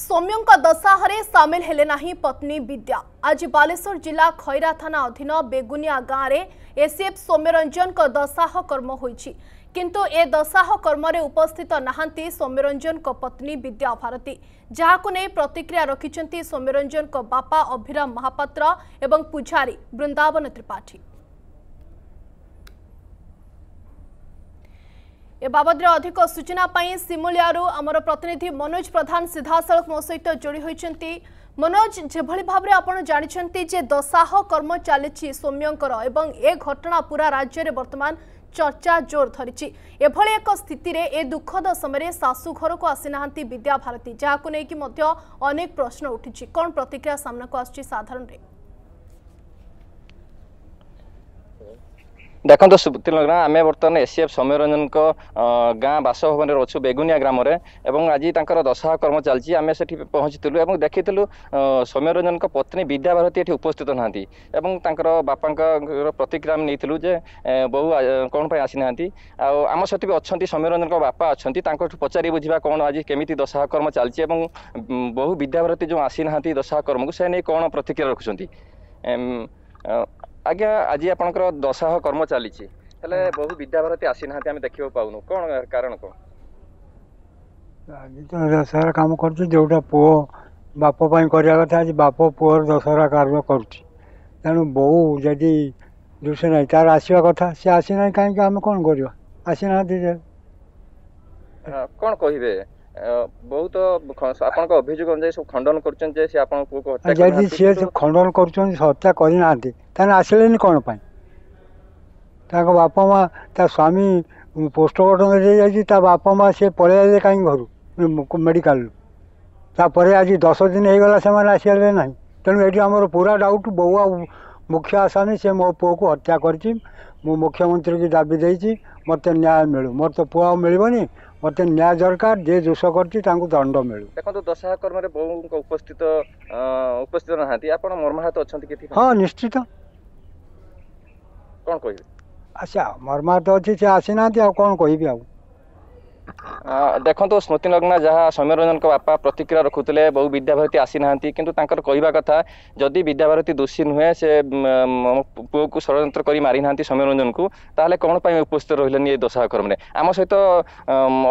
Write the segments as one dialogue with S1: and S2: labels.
S1: ସୌମ୍ୟଙ୍କ ଦଶାହରେ ସାମିଲ ହେଲେ ନାହିଁ ପତ୍ନୀ ବିଦ୍ୟା ଆଜି ବାଲେଶ୍ୱର ଜିଲ୍ଲା ଖଇରା ଥାନା ଅଧୀନ ବେଗୁନିଆ ଗାଁରେ ଏସିଏଫ୍ ସୌମ୍ୟରଞ୍ଜନଙ୍କ ଦଶାହ କର୍ମ ହୋଇଛି କିନ୍ତୁ ଏ ଦଶାହ କର୍ମରେ ଉପସ୍ଥିତ ନାହାନ୍ତି ସୌମ୍ୟରଞ୍ଜନଙ୍କ ପତ୍ନୀ ବିଦ୍ୟା ଭାରତୀ ଯାହାକୁ ନେଇ ପ୍ରତିକ୍ରିୟା ରଖିଛନ୍ତି ସୌମ୍ୟରଞ୍ଜନଙ୍କ ବାପା ଅଭିରାମ ମହାପାତ୍ର ଏବଂ ପୂଜାରୀ ବୃନ୍ଦାବନ ତ୍ରିପାଠୀ ଏ ବାବଦରେ ଅଧିକ ସୂଚନା ପାଇଁ ସିମୁଲିଆରୁ ଆମର ପ୍ରତିନିଧି ମନୋଜ ପ୍ରଧାନ ସିଧାସଳଖ ମୋ ସହିତ ଯୋଡ଼ି ହୋଇଛନ୍ତି ମନୋଜ ଯେଭଳି ଭାବରେ ଆପଣ ଜାଣିଛନ୍ତି ଯେ ଦଶାହ କର୍ମ ଚାଲିଛି ସୌମ୍ୟଙ୍କର ଏବଂ ଏ ଘଟଣା ପୁରା ରାଜ୍ୟରେ ବର୍ତ୍ତମାନ ଚର୍ଚ୍ଚା ଜୋର ଧରିଛି ଏଭଳି ଏକ ସ୍ଥିତିରେ ଏ ଦୁଃଖଦ ସମୟରେ ଶାଶୁ ଘରକୁ ଆସିନାହାନ୍ତି ବିଦ୍ୟା ଭାରତୀ ଯାହାକୁ ନେଇକି ମଧ୍ୟ ଅନେକ ପ୍ରଶ୍ନ ଉଠିଛି କ'ଣ ପ୍ରତିକ୍ରିୟା ସାମ୍ନାକୁ ଆସୁଛି ସାଧାରଣରେ
S2: ଦେଖନ୍ତୁ ତିଲକନା ଆମେ ବର୍ତ୍ତମାନ ଏସିଏଫ୍ ସୌମ୍ୟରଞ୍ଜନଙ୍କ ଗାଁ ବାସଭବନରେ ଅଛୁ ବେଗୁନିଆ ଗ୍ରାମରେ ଏବଂ ଆଜି ତାଙ୍କର ଦଶହରା କର୍ମ ଚାଲିଛି ଆମେ ସେଠି ପହଞ୍ଚିଥିଲୁ ଏବଂ ଦେଖିଥିଲୁ ସୌମ୍ୟରଞ୍ଜନଙ୍କ ପତ୍ନୀ ବିଦ୍ୟାଭାରତୀ ଏଠି ଉପସ୍ଥିତ ନାହାନ୍ତି ଏବଂ ତାଙ୍କର ବାପାଙ୍କର ପ୍ରତିକ୍ରିୟା ଆମେ ନେଇଥିଲୁ ଯେ ବୋଉ କ'ଣ ପାଇଁ ଆସିନାହାନ୍ତି ଆଉ ଆମ ସହିତ ବି ଅଛନ୍ତି ସୌମ୍ୟରଞ୍ଜନଙ୍କ ବାପା ଅଛନ୍ତି ତାଙ୍କଠୁ ପଚାରି ବୁଝିବା କ'ଣ ଆଜି କେମିତି ଦଶହରା କର୍ମ ଚାଲିଛି ଏବଂ ବହୁ ବିଦ୍ୟାଭାରତୀ ଯେଉଁ ଆସିନାହାନ୍ତି ଦଶହରା କର୍ମକୁ ସେ ନେଇ କ'ଣ ପ୍ରତିକ୍ରିୟା ରଖୁଛନ୍ତି ଆଜ୍ଞା ଆଜି ଆପଣଙ୍କର ଦଶାହ କର୍ମ ଚାଲିଛି ହେଲେ ବହୁ ବିଦ୍ୟାଭାରତୀ ଆସିନାହାନ୍ତି ଆମେ ଦେଖିବାକୁ ପାଉନୁ କ'ଣ କାରଣ କ'ଣ
S3: ଆଜି ତ ଦଶହରା କାମ କରୁଛି ଯେଉଁଟା ପୁଅ ବାପ ପାଇଁ କରିବା କଥା ଆଜି ବାପ ପୁଅର ଦଶହରା କାମ କରୁଛି ତେଣୁ ବୋଉ ଯଦି ଦୃଶ୍ୟ ନାହିଁ ତାର ଆସିବା କଥା ସେ ଆସିନାହିଁ କାହିଁକି ଆମେ କ'ଣ କରିବା ଆସିନାହାନ୍ତି
S2: କ'ଣ କହିବେ ବହୁତ ଆପଣଙ୍କ ଅଭିଯୋଗ ଅନୁଯାୟୀ ସବୁ ଖଣ୍ଡନ କରୁଛନ୍ତି ଯେ ସେ ଆପଣଙ୍କୁ ଯଦି ସିଏ
S3: ଖଣ୍ଡନ କରୁଛନ୍ତି ହତ୍ୟା କରିନାହାନ୍ତି ତାହେଲେ ଆସିଲେନି କ'ଣ ପାଇଁ ତାଙ୍କ ବାପା ମା ତା ସ୍ୱାମୀ ପୋଷ୍ଟମର୍ଟମ୍ ହେଇଯାଇଛି ତା ବାପା ମା ସିଏ ପଳେଇଲେ କାହିଁକି ଘରୁ ମେଡ଼ିକାଲରୁ ତାପରେ ଆଜି ଦଶ ଦିନ ହେଇଗଲା ସେମାନେ ଆସିଲେ ନାହିଁ ତେଣୁ ଏଠି ଆମର ପୁରା ଡାଉଟ୍ ବୋଉ ଆଉ ମୁଖ୍ୟ ଆସାମୀ ସେ ମୋ ପୁଅକୁ ହତ୍ୟା କରିଛି ମୁଁ ମୁଖ୍ୟମନ୍ତ୍ରୀକି ଦାବି ଦେଇଛି ମୋତେ ନ୍ୟାୟ ମିଳୁ ମୋର ତ ପୁଅ ଆଉ ମିଳିବନି ମୋତେ ନ୍ୟାୟ ଦରକାର ଯିଏ ଦୋଷ କରିଛି ତାଙ୍କୁ ଦଣ୍ଡ ମିଳୁ
S2: ଦେଖନ୍ତୁ ଦଶହରା କର୍ମରେ ବୋଉଙ୍କ ଉପସ୍ଥିତ ଉପସ୍ଥିତ ନାହାନ୍ତି ଆପଣ ମର୍ମାହତ ଅଛନ୍ତି କି ହଁ ନିଶ୍ଚିତ କ'ଣ କହିବେ
S3: ଆଚ୍ଛା ମର୍ମାହତ ଅଛି ସେ ଆସିନାହାନ୍ତି ଆଉ କ'ଣ କହିବି ଆଉ
S2: ଦେଖନ୍ତୁ ସ୍ମୃତି ନଗ୍ନା ଯାହା ସୌମ୍ୟ ରଞ୍ଜନଙ୍କ ବାପା ପ୍ରତିକ୍ରିୟା ରଖୁଥିଲେ ବହୁ ବିଦ୍ୟାଭାରତୀ ଆସିନାହାନ୍ତି କିନ୍ତୁ ତାଙ୍କର କହିବା କଥା ଯଦି ବିଦ୍ୟାଭାରତୀ ଦୋଷୀ ନୁହେଁ ସେ ପୁଅକୁ ଷଡ଼ଯନ୍ତ୍ର କରି ମାରିନାହାନ୍ତି ସୌମ୍ୟ ରଞ୍ଜନକୁ ତାହେଲେ କ'ଣ ପାଇଁ ଉପସ୍ଥିତ ରହିଲେନି ଏ ଦଶାହକ୍ରମରେ ଆମ ସହିତ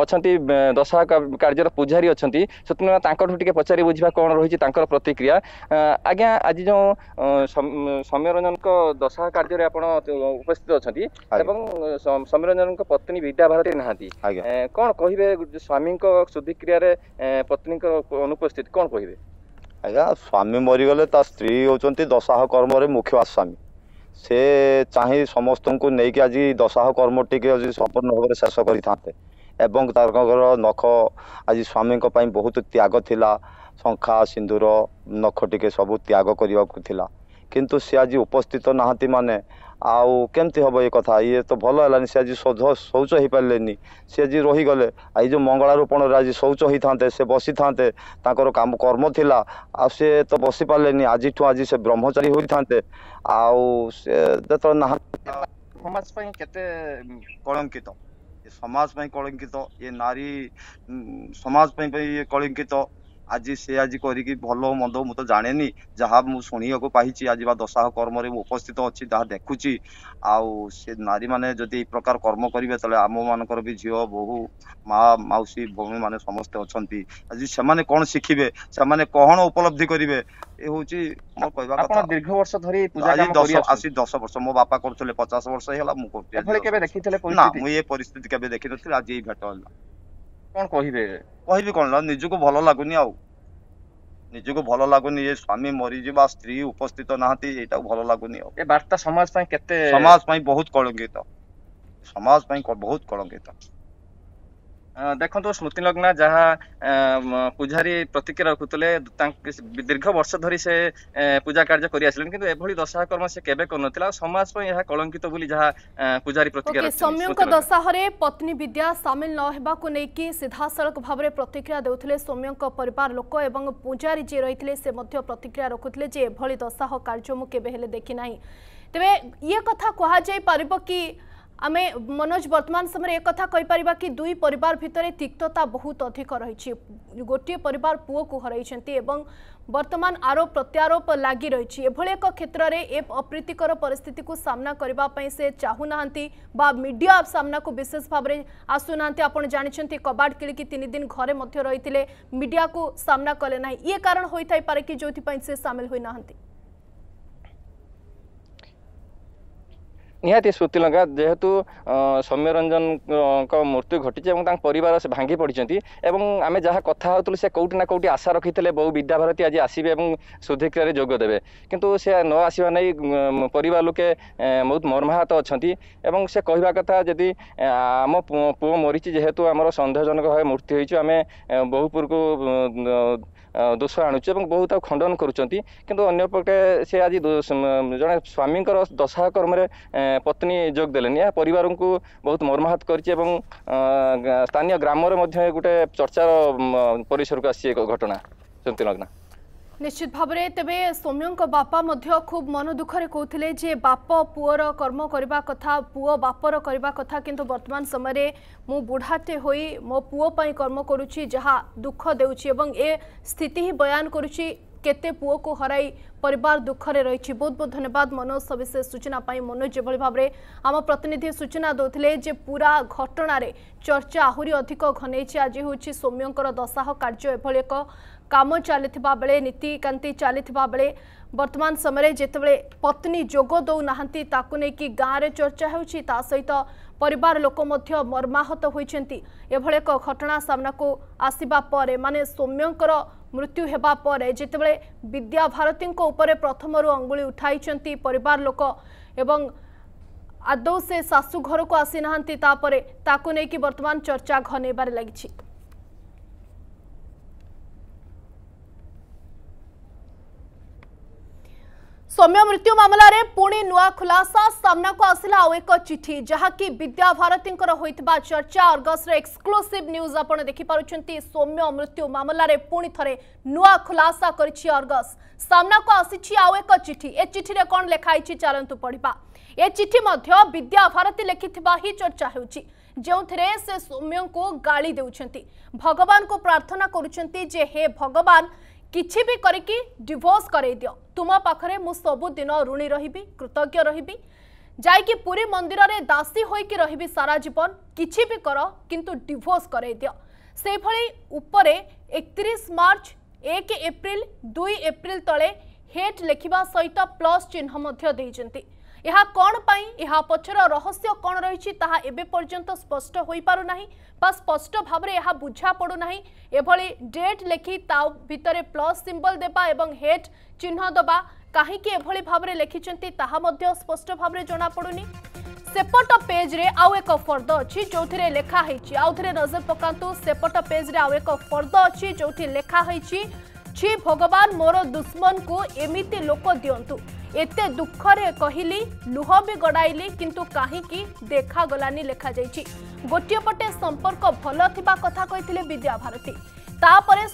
S2: ଅଛନ୍ତି ଦଶାହ କାର୍ଯ୍ୟର ପୂଜାରୀ ଅଛନ୍ତି ସ୍ୱତନ୍ତ୍ର ତାଙ୍କଠୁ ଟିକେ ପଚାରି ବୁଝିବା କ'ଣ ରହିଛି ତାଙ୍କର ପ୍ରତିକ୍ରିୟା ଆଜ୍ଞା ଆଜି ଯେଉଁ ସୌମ୍ୟ ରଞ୍ଜନଙ୍କ ଦଶାହ କାର୍ଯ୍ୟରେ ଆପଣ ଉପସ୍ଥିତ ଅଛନ୍ତି ଏବଂ ସୌମ୍ୟ ରଞ୍ଜନଙ୍କ ପତ୍ନୀ ବିଦ୍ୟାଭାରତୀ ନାହାନ୍ତି କ'ଣ କହିବେ ସ୍ୱାମୀଙ୍କ ଶୁଦ୍ଧିକ୍ରିୟାରେ ପତ୍ନୀଙ୍କ ଅନୁପସ୍ଥିତି କ'ଣ କହିବେ
S4: ଆଜ୍ଞା ସ୍ୱାମୀ ମରିଗଲେ ତା ସ୍ତ୍ରୀ ହେଉଛନ୍ତି ଦଶାହ କର୍ମରେ ମୁଖ୍ୟ ଆସାମୀ ସେ ଚାହିଁ ସମସ୍ତଙ୍କୁ ନେଇକି ଆଜି ଦଶାହ କର୍ମଟିକି ଆଜି ସମ୍ପୂର୍ଣ୍ଣ ଭାବରେ ଶେଷ କରିଥାନ୍ତେ ଏବଂ ତାଙ୍କର ନଖ ଆଜି ସ୍ୱାମୀଙ୍କ ପାଇଁ ବହୁତ ତ୍ୟାଗ ଥିଲା ଶଙ୍ଖା ସିନ୍ଦୁର ନଖ ଟିକେ ସବୁ ତ୍ୟାଗ କରିବାକୁ ଥିଲା କିନ୍ତୁ ସେ ଆଜି ଉପସ୍ଥିତ ନାହାନ୍ତି ମାନେ ଆଉ କେମିତି ହେବ ଏ କଥା ଇଏ ତ ଭଲ ହେଲାନି ସେ ଆଜି ଶୋଧ ଶୌଚ ହେଇପାରିଲେନି ସେ ଆଜି ରହିଗଲେ ଏଇ ଯେଉଁ ମଙ୍ଗଳାରୋପଣରେ ଆଜି ଶୌଚ ହେଇଥାନ୍ତେ ସେ ବସିଥାନ୍ତେ ତାଙ୍କର କାମ କର୍ମ ଥିଲା ଆଉ ସେ ତ ବସିପାରିଲେନି ଆଜିଠୁ ଆଜି ସେ ବ୍ରହ୍ମଚାରୀ ହୋଇଥାନ୍ତେ ଆଉ ସେ ଯେତେବେଳେ ନାହାନ୍ତି ସମାଜ ପାଇଁ କେତେ କଳଙ୍କିତ ସମାଜ ପାଇଁ କଳଙ୍କିତ ଏ ନାରୀ ସମାଜ ପାଇଁ ପାଇଁ କଳଙ୍କିତ ଆଜି ସେ ଆଜି କରିକି ଭଲ ମନ୍ଦ ମୁଁ ତ ଜାଣେନି ଯାହା ମୁଁ ଶୁଣିବାକୁ ପାଇଛି ଆଜି ବା ଦଶାହ କର୍ମରେ ମୁଁ ଉପସ୍ଥିତ ଅଛି ତାହା ଦେଖୁଛି ଆଉ ସେ ନାରୀମାନେ ଯଦି ଏଇ ପ୍ରକାର କର୍ମ କରିବେ ତାହେଲେ ଆମମାନଙ୍କର ବି ଝିଅ ବୋହୁ ମା ମାଉସୀ ଭଉଣୀ ମାନେ ସମସ୍ତେ ଅଛନ୍ତି ଆଜି ସେମାନେ କ'ଣ ଶିଖିବେ ସେମାନେ କ'ଣ ଉପଲବ୍ଧି କରିବେ ଏ ହଉଛି ମୋ କହିବା କଥା ଦୀର୍ଘ ବର୍ଷ ଧରି ଆଜି ଦଶ ଆସି ଦଶ ବର୍ଷ ମୋ ବାପା କରୁଥିଲେ ପଚାଶ ବର୍ଷ ହେଇଗଲା ମୁଁ କରୁଥିଲି ନା ମୁଁ ଏ ପରିସ୍ଥିତି କେବେ ଦେଖିନଥିଲି ଆଜି ଏଇ ଭେଟ ହେଲା କ'ଣ କହିବେ କହିବି କ'ଣ ନା ନିଜକୁ ଭଲ ଲାଗୁନି ଆଉ ନିଜକୁ ଭଲ ଲାଗୁନି ଏ ସ୍ୱାମୀ ମରିଯିବା ସ୍ତ୍ରୀ ଉପସ୍ଥିତ ନାହାନ୍ତି ଏଇଟାକୁ ଭଲ ଲାଗୁନି ଆଉ
S2: ଏ ବାର୍ତ୍ତା ସମାଜ ପାଇଁ କେତେ ସମାଜ
S4: ପାଇଁ ବହୁତ କଳଙ୍କିତ ସମାଜ ପାଇଁ ବହୁତ କଳଙ୍କିତ
S2: ଦେଖନ୍ତୁ ସ୍ମୃତି ଲଗ୍ନା ଯାହା ପୂଜାରୀ ପ୍ରତିକ୍ରିୟା ରଖୁଥିଲେ ଦୀର୍ଘ ବର୍ଷ ଧରି ସେ ପୂଜା କାର୍ଯ୍ୟ କରି ଆସିଲେଣି କିନ୍ତୁ ଏଭଳି ଦଶାହ କର୍ମ ସେ କେବେ କରୁନଥିଲା ସମାଜ ପାଇଁ ଏହା କଳଙ୍କିତ ବୋଲି ଯାହା ପୂଜାରୀ ପ୍ରତିକ୍ରିୟା ସୌମ୍ୟଙ୍କ
S1: ଦଶାହରେ ପତ୍ନୀ ବିଦ୍ୟା ସାମିଲ ନ ହେବାକୁ ନେଇକି ସିଧାସଳଖ ଭାବରେ ପ୍ରତିକ୍ରିୟା ଦେଉଥିଲେ ସୌମ୍ୟଙ୍କ ପରିବାର ଲୋକ ଏବଂ ପୂଜାରୀ ଯିଏ ରହିଥିଲେ ସେ ମଧ୍ୟ ପ୍ରତିକ୍ରିୟା ରଖୁଥିଲେ ଯେ ଏଭଳି ଦଶାହ କାର୍ଯ୍ୟ ମୁଁ କେବେ ହେଲେ ଦେଖିନାହିଁ ତେବେ ଇଏ କଥା କୁହାଯାଇପାରିବ କି आम मनोज वर्तमान समय एक पार कि दुई पर भितर तिक्तता बहुत अधिक रही गोटे पर पुओ को हर बर्तमान आरोप प्रत्यारोप लग रही एक क्षेत्र में ए अप्रीतिकर पिस्थित को सामना करने से चाहूना मीडिया सामना को विशेष भाव आसूना आप जानते कबाड किड़ी तीन दिन घर रही मीडिया को सामना कले ये कारण होता पारे कि जो से सामिल होना
S2: ନିହାତି ସ୍ମୃତିଲଙ୍କା ଯେହେତୁ ସୌମ୍ୟରଞ୍ଜନଙ୍କ ମୃତ୍ୟୁ ଘଟିଛି ଏବଂ ତାଙ୍କ ପରିବାର ସେ ଭାଙ୍ଗି ପଡ଼ିଛନ୍ତି ଏବଂ ଆମେ ଯାହା କଥା ହେଉଥିଲୁ ସେ କେଉଁଠି ନା କେଉଁଠି ଆଶା ରଖିଥିଲେ ବହୁ ବିଦ୍ୟାଭାରତୀ ଆଜି ଆସିବେ ଏବଂ ଶୁଦ୍ଧିକ୍ରିୟାରେ ଯୋଗ ଦେବେ କିନ୍ତୁ ସେ ନ ଆସିବା ନେଇ ପରିବାର ଲୋକେ ବହୁତ ମର୍ମାହତ ଅଛନ୍ତି ଏବଂ ସେ କହିବା କଥା ଯଦି ଆମ ପୁଅ ମରିଛି ଯେହେତୁ ଆମର ସନ୍ଦେହଜନକ ଭାବେ ମୃତ୍ୟୁ ହୋଇଛି ଆମେ ବହୁପୁରକୁ ଦୋଷ ଆଣୁଛି ଏବଂ ବହୁତ ଆଉ ଖଣ୍ଡନ କରୁଛନ୍ତି କିନ୍ତୁ ଅନ୍ୟପଟେ ସେ ଆଜି ଜଣେ ସ୍ୱାମୀଙ୍କର ଦଶା କର୍ମରେ ପତ୍ନୀ ଯୋଗ ଦେଲେନି ଏହା ପରିବାରଙ୍କୁ ବହୁତ ମର୍ମାହତ କରିଛି ଏବଂ ସ୍ଥାନୀୟ ଗ୍ରାମରେ ମଧ୍ୟ ଗୋଟେ ଚର୍ଚ୍ଚାର ପରିସରକୁ ଆସିଛି ଏକ ଘଟଣା ସ୍ମୃତି ଲଗ୍ନା
S1: ନିଶ୍ଚିତ ଭାବରେ ତେବେ ସୌମ୍ୟଙ୍କ ବାପା ମଧ୍ୟ ଖୁବ୍ ମନ ଦୁଃଖରେ କହୁଥିଲେ ଯେ ବାପ ପୁଅର କର୍ମ କରିବା କଥା ପୁଅ ବାପର କରିବା କଥା କିନ୍ତୁ ବର୍ତ୍ତମାନ ସମୟରେ ମୁଁ ବୁଢ଼ାଟେ ହୋଇ ମୋ ପୁଅ ପାଇଁ କର୍ମ କରୁଛି ଯାହା ଦୁଃଖ ଦେଉଛି ଏବଂ ଏ ସ୍ଥିତି ହିଁ ବୟାନ କରୁଛି କେତେ ପୁଅକୁ ହରାଇ ପରିବାର ଦୁଃଖରେ ରହିଛି ବହୁତ ବହୁତ ଧନ୍ୟବାଦ ମନୋଜ ସବିଶେଷ ସୂଚନା ପାଇଁ ମନୋଜ ଯେଭଳି ଭାବରେ ଆମ ପ୍ରତିନିଧି ସୂଚନା ଦେଉଥିଲେ ଯେ ପୁରା ଘଟଣାରେ ଚର୍ଚ୍ଚା ଆହୁରି ଅଧିକ ଘନେଇଛି ଆଜି ହେଉଛି ସୌମ୍ୟଙ୍କର ଦଶାହ କାର୍ଯ୍ୟ ଏଭଳି ଏକ କାମ ଚାଲିଥିବା ବେଳେ ନୀତିକାନ୍ତି ଚାଲିଥିବା ବେଳେ ବର୍ତ୍ତମାନ ସମୟରେ ଯେତେବେଳେ ପତ୍ନୀ ଯୋଗ ଦେଉନାହାନ୍ତି ତାକୁ ନେଇକି ଗାଁରେ ଚର୍ଚ୍ଚା ହେଉଛି ତା ସହିତ ପରିବାର ଲୋକ ମଧ୍ୟ ମର୍ମାହତ ହୋଇଛନ୍ତି ଏଭଳି ଏକ ଘଟଣା ସାମ୍ନାକୁ ଆସିବା ପରେ ମାନେ ସୌମ୍ୟଙ୍କର ମୃତ୍ୟୁ ହେବା ପରେ ଯେତେବେଳେ ବିଦ୍ୟା ଭାରତୀଙ୍କ ଉପରେ ପ୍ରଥମରୁ ଅଙ୍ଗୁଳି ଉଠାଇଛନ୍ତି ପରିବାର ଲୋକ ଏବଂ ଆଦୌ ସେ ଶାଶୁ ଘରକୁ ଆସିନାହାନ୍ତି ତାପରେ ତାକୁ ନେଇକି ବର୍ତ୍ତମାନ ଚର୍ଚ୍ଚା ଘନେଇବାରେ ଲାଗିଛି सौम्य मृत्यु मामलें पुणि नुआ खुलासा सामना को आसला आउ एक चिठी जहाँकि विद्याभारती चर्चा अर्गस एक्सक्लूसीव न्यूज आप देखिपुर सौम्य मृत्यु मामलें पुणि थे नुआ खुलासा करगस सामना को आसी आउ एक चिठी ए चिठी कौन लेखाई चलत पढ़ा ए चिठी विद्याभारती लिखि ही चर्चा हो जो थे से सौम्य को गाड़ी देखते भगवान को प्रार्थना करे भगवान କିଛି ବି କରିକି ଡିଭୋର୍ସ କରେଇ ଦିଅ ତୁମ ପାଖରେ ମୁଁ ସବୁଦିନ ଋଣୀ ରହିବି କୃତଜ୍ଞ ରହିବି ଯାଇକି ପୁରୀ ମନ୍ଦିରରେ ଦାସୀ ହୋଇକି ରହିବି ସାରା ଜୀବନ କିଛି ବି କର କିନ୍ତୁ ଡିଭୋର୍ସ କରେଇ ଦିଅ ସେଭଳି ଉପରେ ଏକତିରିଶ ମାର୍ଚ୍ଚ ଏକ ଏପ୍ରିଲ ଦୁଇ ଏପ୍ରିଲ ତଳେ ହେଟ୍ ଲେଖିବା ସହିତ ପ୍ଲସ୍ ଚିହ୍ନ ମଧ୍ୟ ଦେଇଛନ୍ତି ଏହା କ'ଣ ପାଇଁ ଏହା ପଛର ରହସ୍ୟ କ'ଣ ରହିଛି ତାହା ଏବେ ପର୍ଯ୍ୟନ୍ତ ସ୍ପଷ୍ଟ ହୋଇପାରୁନାହିଁ ବା ସ୍ପଷ୍ଟ ଭାବରେ ଏହା ବୁଝା ପଡ଼ୁନାହିଁ ଏଭଳି ଡେଟ୍ ଲେଖି ତା ଭିତରେ ପ୍ଲସ୍ ସିମ୍ବଲ୍ ଦେବା ଏବଂ ହେଟ୍ ଚିହ୍ନ ଦେବା କାହିଁକି ଏଭଳି ଭାବରେ ଲେଖିଛନ୍ତି ତାହା ମଧ୍ୟ ସ୍ପଷ୍ଟ ଭାବରେ ଜଣାପଡ଼ୁନି ସେପଟ ପେଜ୍ରେ ଆଉ ଏକ ଫର୍ଦ୍ଦ ଅଛି ଯେଉଁଥିରେ ଲେଖା ହେଇଛି ଆଉଥରେ ନଜର ପକାନ୍ତୁ ସେପଟ ପେଜ୍ରେ ଆଉ ଏକ ଫର୍ଦ୍ଦ ଅଛି ଯେଉଁଠି ଲେଖା ହେଇଛି ଛି ଭଗବାନ ମୋର ଦୁଶ୍ମନକୁ ଏମିତି ଲୋକ ଦିଅନ୍ତୁ एत दुखरे कहली लुह भी गड़ी किंतु कहीं देखागलानी लिखाई पटे संपर्क भल कथा कही विद्याभारती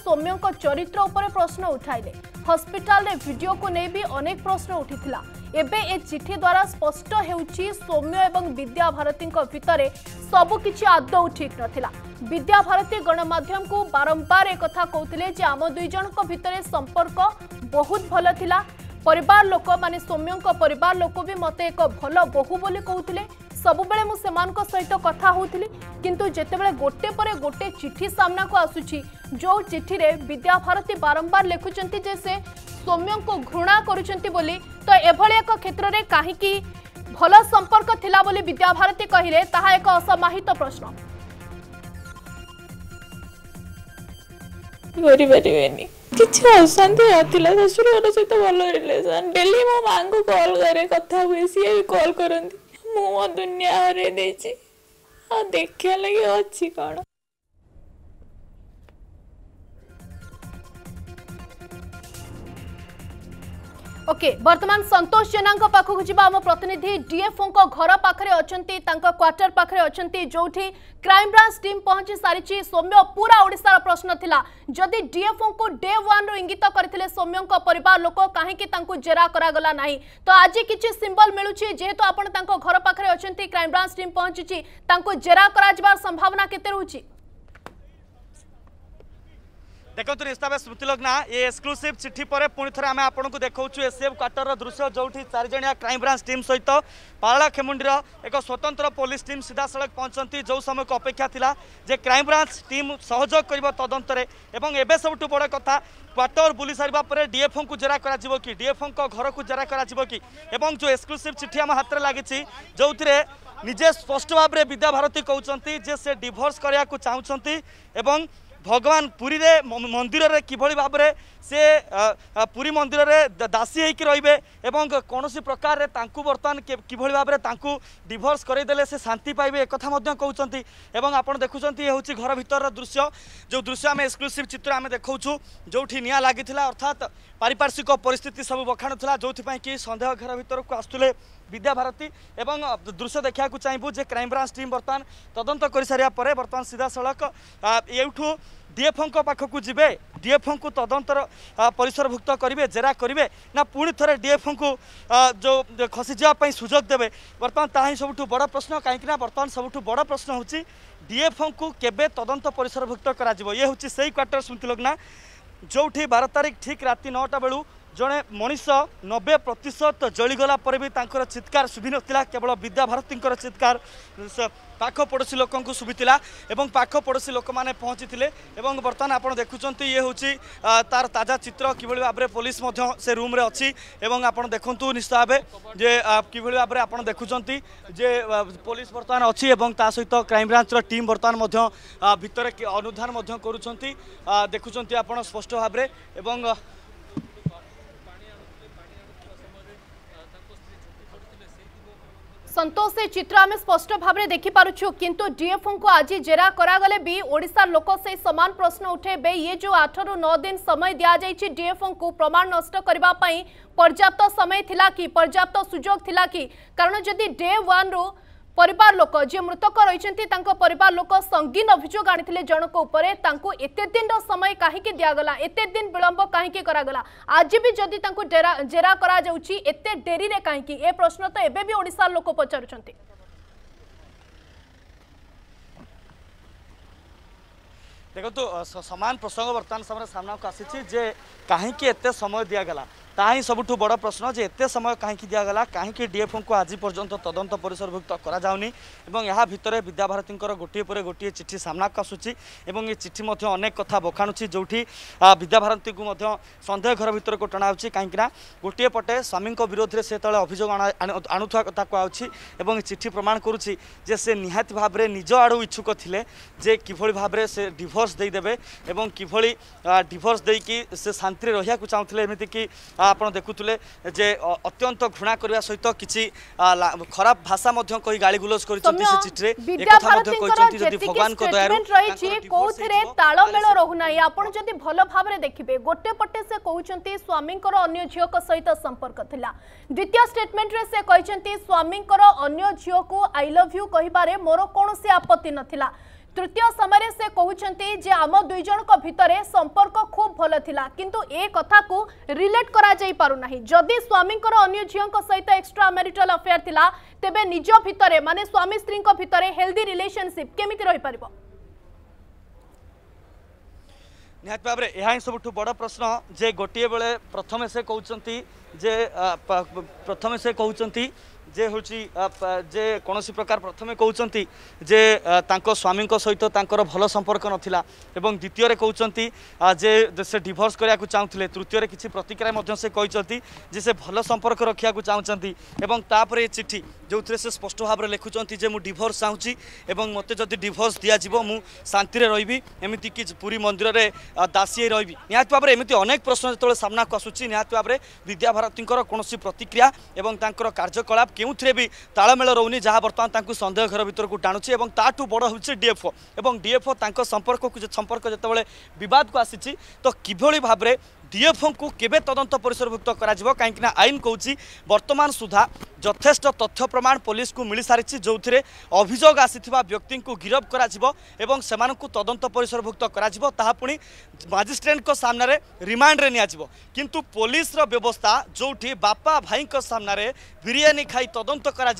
S1: सौम्य चरित्र उपर प्रश्न उठाइले हस्पिटाल भिड को नहीं भी अनेक प्रश्न उठी एवं ए चिठी द्वारा स्पष्ट होम्य एवं विद्याभारती भितर सबकि ठीक ठिक विद्या भारती गणमाम को बारंबार एक कथा कहते आम दुईज भितर संपर्क बहुत भल भल्ला पर लोक माने सौम्यों परिवार लोक भी मते एक भल बो कहते सबुबले मुझे सहित कथा होती किंतु गोटे परे गोटे चिठी सामना को आसुची जो चिठी में विद्या भारती बारंबार लिखुं जे से घृणा करुंटी तो यह एक क्षेत्र में कहीं भल संपर्क विद्या भारती कहे एक असमाहित प्रश्न बोली बोली बोली କିଛି ଅଶାନ୍ତି ନଥିଲା ଶ୍ୱଶୁରଘର ସହିତ ଭଲ ରିଲେସନ୍ ଡେଲି ମୋ ମାଆଙ୍କୁ କଲ୍ କରେ କଥା ହୁଏ ସିଏ ବି କଲ୍ କରନ୍ତି ମୁଁ ମୋ ଦୁନିଆ ହରେଇ ଦେଇଛି ଆଉ ଦେଖିବା ଲାଗି ଅଛି କ'ଣ ओके वर्तमान संतोष जेना पाखक जाम प्रतिनिधि डीएफओ घर पाखे अच्छा क्वार्टर पाखे अच्छा जो क्राइमब्रांच टीम पहुंची सारी सौम्य पूरा ओडार प्रश्न था जदि डीएफओ को डे वन रु इंगित करते सौम्यों पर लोक कहीं जेरा कर तो आज किसी सिंबल मिलूँ जेहेतु आपर पाखे अच्छा क्राइमब्रांच टीम पहुंची जेरा कर संभावना के
S5: দেখুন নিস্তাবে স্মৃতিলগ্না এ এক্সক্লুসিভ চিঠি পরে পুঁ থরে আমি আপনার দেখাচ্ছু এসএফ কোয়ার্টর দৃশ্য যেটি চারিজিয়া ক্রাইমব্রাঞ্চ টিম সহ পাড়া খেমুন্ডির এক স্বতন্ত্র পুলিশ টিম সিধা সড়ক পৌঁছান যে সময় অপেক্ষা লা যে ক্রাইমব্রাঞ্চ টিম সহযোগ করব তদন্তরে এবং এবে সবুঠু বড় কথা কোয়ার্টর বুলি সারা পরে ডিএফ কু জেরা করা কি ডিএফও ঘরক জেরা করা কি এবং যে এক্সক্লুসিভ চিঠি আমার হাতের লাগিছে যে নিজে স্পষ্ট ভাবে বিদ্যাভারতী কৌঁচ যে সে ডিভোর্স করা চাহিদা এবং ଭଗବାନ ପୁରୀରେ ମନ୍ଦିରରେ କିଭଳି ଭାବରେ সে পুরী মন্দিরে দাসী হয়েকি রহবে এবং কোণী প্রকার বর্তমান কিভাবে ভাবে তাঁকু ডিভোর্স করাইদেলে সে শান্তি পাইবে একথা কৌন এবং আপনার দেখুম এ হচ্ছে ঘর ভিতরের দৃশ্য যে দৃশ্য আমি এক্সক্লুসিভ চিত্র আমি দেখছু যেটি নিয়া লাগি অর্থাৎ পারিপার্শ্বিক পরিস্থিতি সব বখাণু লা যেপাই কি সন্দেহ ঘর ভিতরক আসুলে বিদ্যাভারতী এবং দৃশ্য দেখা চাইবু যে ক্রাইমব্রাঞ্চ টিম বর্তমান তদন্ত করে সারা পরে বর্তমান সিধাসলখ এইঠু ডিএফওঙ্ পাখক যাবে ডিএফওঙ্ তদন্তর পরিসরভুক্ত করবে জেরা করবে না পুঁ থে ডিএফওঙ্ যে খসি যাওয়া সুযোগ দেবে বর্তমান তাহা হি সবুঠ বড় প্রশ্ন কিনা বর্তমান সবুঠ বড় প্রশ্ন হচ্ছে ডিএফওঙ্ কেবে তদন্ত পরিসরভুক্ত করা ইয়ে হচ্ছে সেই কোয়ার্টার স্মৃতি লোকনা ଯେଉଁଠି ବାର ତାରିଖ ଠିକ୍ ରାତି ନଅଟା ବେଳୁ ଜଣେ ମଣିଷ ନବେ ପ୍ରତିଶତ ଜଳିଗଲା ପରେ ବି ତାଙ୍କର ଚିତ୍କାର ଶୁଭିନଥିଲା କେବଳ ବିଦ୍ୟା ଭାରତୀଙ୍କର ଚିତ୍କାର ପାଖ ପଡ଼ୋଶୀ ଲୋକଙ୍କୁ ଶୁଭିଥିଲା ଏବଂ ପାଖ ପଡ଼ୋଶୀ ଲୋକମାନେ ପହଞ୍ଚିଥିଲେ ଏବଂ ବର୍ତ୍ତମାନ ଆପଣ ଦେଖୁଛନ୍ତି ଇଏ ହେଉଛି ତାର ତାଜା ଚିତ୍ର କିଭଳି ଭାବରେ ପୋଲିସ ମଧ୍ୟ ସେ ରୁମ୍ରେ ଅଛି ଏବଂ ଆପଣ ଦେଖନ୍ତୁ ନିଶ୍ଚିତ ଭାବେ ଯେ କିଭଳି ଭାବରେ ଆପଣ ଦେଖୁଛନ୍ତି ଯେ ପୋଲିସ ବର୍ତ୍ତମାନ ଅଛି ଏବଂ ତା ସହିତ କ୍ରାଇମବ୍ରାଞ୍ଚର ଟିମ୍ ବର୍ତ୍ତମାନ ମଧ୍ୟ ଭିତରେ ଅନୁଧ୍ୟାନ ମଧ୍ୟ କରୁଛନ୍ତି ଦେଖୁଛନ୍ତି ଆପଣ ସ୍ପଷ୍ଟ ଭାବରେ ଏବଂ
S1: संतोष से चित्र आम स्पष्ट भाव में देखिपु किंतु डीएफओ को आज जेरा करागले भी ओडा लोक से सामान प्रश्न उठेबे ये जो आठ रु नौ दिन समय दि जाइए डीएफओ को प्रमाण नष्ट पर्याप्त समय थिला कि पर्याप्त सुजोग थिला कि कारण जदि डे वन रू ପରିବାର ଲୋକ ଯିଏ ମୃତକ ରହିଛନ୍ତି ତାଙ୍କ ପରିବାର ଲୋକ ସଙ୍ଗୀନ ଅଭିଯୋଗ ଆଣିଥିଲେ ଜଣଙ୍କ ଉପରେ ତାଙ୍କୁ ଏତେ ଦିନର ସମୟ କାହିଁକି ଦିଆଗଲା ଏତେ ଦିନ ବିଳମ୍ବ କାହିଁକି କରାଗଲା ଆଜି ବି ଯଦି ତାଙ୍କୁ ଜେରା କରାଯାଉଛି ଏତେ ଡେରିରେ କାହିଁକି ଏ ପ୍ରଶ୍ନ ତ ଏବେ ବି ଓଡ଼ିଶାର ଲୋକ ପଚାରୁଛନ୍ତି
S5: ଦେଖନ୍ତୁ ସମାନ ପ୍ରସଙ୍ଗ ବର୍ତ୍ତମାନ ସମୟରେ ସାମ୍ନାକୁ ଆସିଛି ଯେ କାହିଁକି ଏତେ ସମୟ ଦିଆଗଲା তা হি সবুঠু বড় প্রশ্ন যে এত সময় কাহি দিগলা কাহি ডিএফঙ্কু আজ পর্যন্ত তদন্ত পরিসরভুক্ত করা যাওনি এবং এর ভিতরে বিদ্যাভারতী গোটিয়ে পরে গোটিয়ে চিঠি সামনাকু আসুচি এবং এই চিঠি মধ্যে অনেক কথা বখাণুছি যেটি বিদ্যাভারতী মধ্যে সন্দেহ ঘর ভিতরক টণা হচ্ছে কাহিকি না গোটিয়ে পটে স্বামী বিরোধে সে তো অভিযোগ আনু কথা কুয়াছি এবং চিঠি প্রমাণ করুছি যে সে নিহতি ভাবে নিজ আড়ু ইচ্ছুক লে যে কিভাবে ভাবে সে ডিভোর্স দিয়ে দেবে এবং কিভাবে ডিভোর্স দিয়ে সে শান্তি রহিয়া রহবা এমিতি কি ଆପଣ ଦେଖୁଥିଲେ ଯେ ଅତ୍ୟନ୍ତ ଘୃଣା କରିବା ସହିତ କିଛି ଖରାପ ଭାଷା ମଧ୍ୟ କହି ଗାଳିଗୁଲଜ କରିଛନ୍ତି ସେ ଚିଠିରେ ଏକଥା ମଧ୍ୟ କହିଛନ୍ତି ଯଦି ଭଗବାନଙ୍କ ଦୟାରୁ ତାଳମେଳ
S1: ରହୁନାହିଁ ଆପଣ ଯଦି ଭଲ ଭାବରେ ଦେଖିବେ ଗୋଟେ ପଟେ ସେ କହୁଛନ୍ତି ସ୍ୱାମୀଙ୍କର ଅନ୍ୟ ଝିଅଙ୍କ ସହିତ ସମ୍ପର୍କ ଥିଲା ଦ୍ୱିତୀୟ ଷ୍ଟେଟମେଣ୍ଟରେ ଅନ୍ୟ ଝିଅକୁ ଆଇ ଲଭ୍ କହିବାରେ ମୋର କୌଣସି ଆପତ୍ତି ନଥିଲା ତୃତୀୟ ସମୟରେ ସେ କହୁଛନ୍ତି ଯେ ଆମ ଦୁଇ ଜଣଙ୍କ ଭିତରେ ସମ୍ପର୍କ ଖୁବ୍ ଭଲ ଥିଲା କିନ୍ତୁ ଏ କଥାକୁ ରିଲେଟ୍ କରାଯାଇପାରୁନାହିଁ ଯଦି ସ୍ୱାମୀଙ୍କର ଅନ୍ୟ ଝିଅଙ୍କ ସହିତ ଏକ୍ସଟ୍ରା ମ୍ୟାରିଟାଲ ଆଫେୟାର ଥିଲା ତେବେ ନିଜ ଭିତରେ ମାନେ ସ୍ୱାମୀ ସ୍ତ୍ରୀଙ୍କ ଭିତରେ ହେଲ୍ଦି ରିଲେସନ୍ସିପ୍ କେମିତି ରହିପାରିବ
S5: ନିହାତି ଭାବରେ ଏହା ହିଁ ସବୁଠୁ ବଡ଼ ପ୍ରଶ୍ନ ଯେ ଗୋଟିଏ ବେଳେ ପ୍ରଥମେ ସେ କହୁଛନ୍ତି ଯେ ପ୍ରଥମେ যে ହେଉଛି ଯେ କୌଣସି ପ୍ରକାର ପ୍ରଥମେ କହୁଛନ୍ତି ଯେ ତାଙ୍କ ସ୍ୱାମୀଙ୍କ ସହିତ ତାଙ୍କର ଭଲ ସମ୍ପର୍କ ନଥିଲା ଏବଂ ଦ୍ୱିତୀୟରେ କହୁଛନ୍ତି ଯେ ସେ ଡିଭୋର୍ସ କରିବାକୁ ଚାହୁଁଥିଲେ ତୃତୀୟରେ କିଛି ପ୍ରତିକ୍ରିୟା ମଧ୍ୟ ସେ କହିଛନ୍ତି ଯେ ସେ ଭଲ ସମ୍ପର୍କ ରଖିବାକୁ ଚାହୁଁଛନ୍ତି ଏବଂ ତାପରେ ଏ ଚିଠି ଯେଉଁଥିରେ ସେ ସ୍ପଷ୍ଟ ଭାବରେ ଲେଖୁଛନ୍ତି ଯେ ମୁଁ ଡିଭୋର୍ସ ଚାହୁଁଛି ଏବଂ ମୋତେ ଯଦି ଡିଭୋର୍ସ ଦିଆଯିବ ମୁଁ ଶାନ୍ତିରେ ରହିବି ଏମିତିକି ପୁରୀ ମନ୍ଦିରରେ ଦାସୀ ହେଇ ରହିବି ନିହାତି ଭାବରେ ଏମିତି ଅନେକ ପ୍ରଶ୍ନ ଯେତେବେଳେ ସାମ୍ନାକୁ ଆସୁଛି ନିହାତି ଭାବରେ ବିଦ୍ୟାଭାରତୀଙ୍କର କୌଣସି ପ୍ରତିକ୍ରିୟା ଏବଂ ତାଙ୍କର କାର୍ଯ୍ୟକଳାପ କେଉଁଥିରେ ବି ତାଳମେଳ ରହୁନି ଯାହା ବର୍ତ୍ତମାନ ତାଙ୍କୁ ସନ୍ଦେହ ଘର ଭିତରକୁ ଟାଣୁଛି ଏବଂ ତା'ଠୁ ବଡ଼ ହେଉଛି ଡିଏଫ୍ଓ ଏବଂ ଡିଏଫ୍ଓ ତାଙ୍କ ସମ୍ପର୍କକୁ ସମ୍ପର୍କ ଯେତେବେଳେ ବିବାଦକୁ ଆସିଛି ତ କିଭଳି ଭାବରେ ଡିଏଫ୍ଓଙ୍କୁ କେବେ ତଦନ୍ତ ପରିସରଭୁକ୍ତ କରାଯିବ କାହିଁକିନା ଆଇନ କହୁଛି ବର୍ତ୍ତମାନ ସୁଦ୍ଧା যথেষ্ট তথ্য প্রমাণ পুলিশকে মিলি সারিছে যে অভিযোগ আসিথিবা ব্যক্তিকে গিরফ করা এবং সে তদন্ত পরিসরভুক্ত করা তাহা পুঁ মাজিষ্ট্রেট সামনে রিমান্ডে নিয়াযিব কিন্তু পুলিশর ব্যবস্থা যেটি বাপা ভাই সামনে বিরিয়ানি খাই তদন্ত করা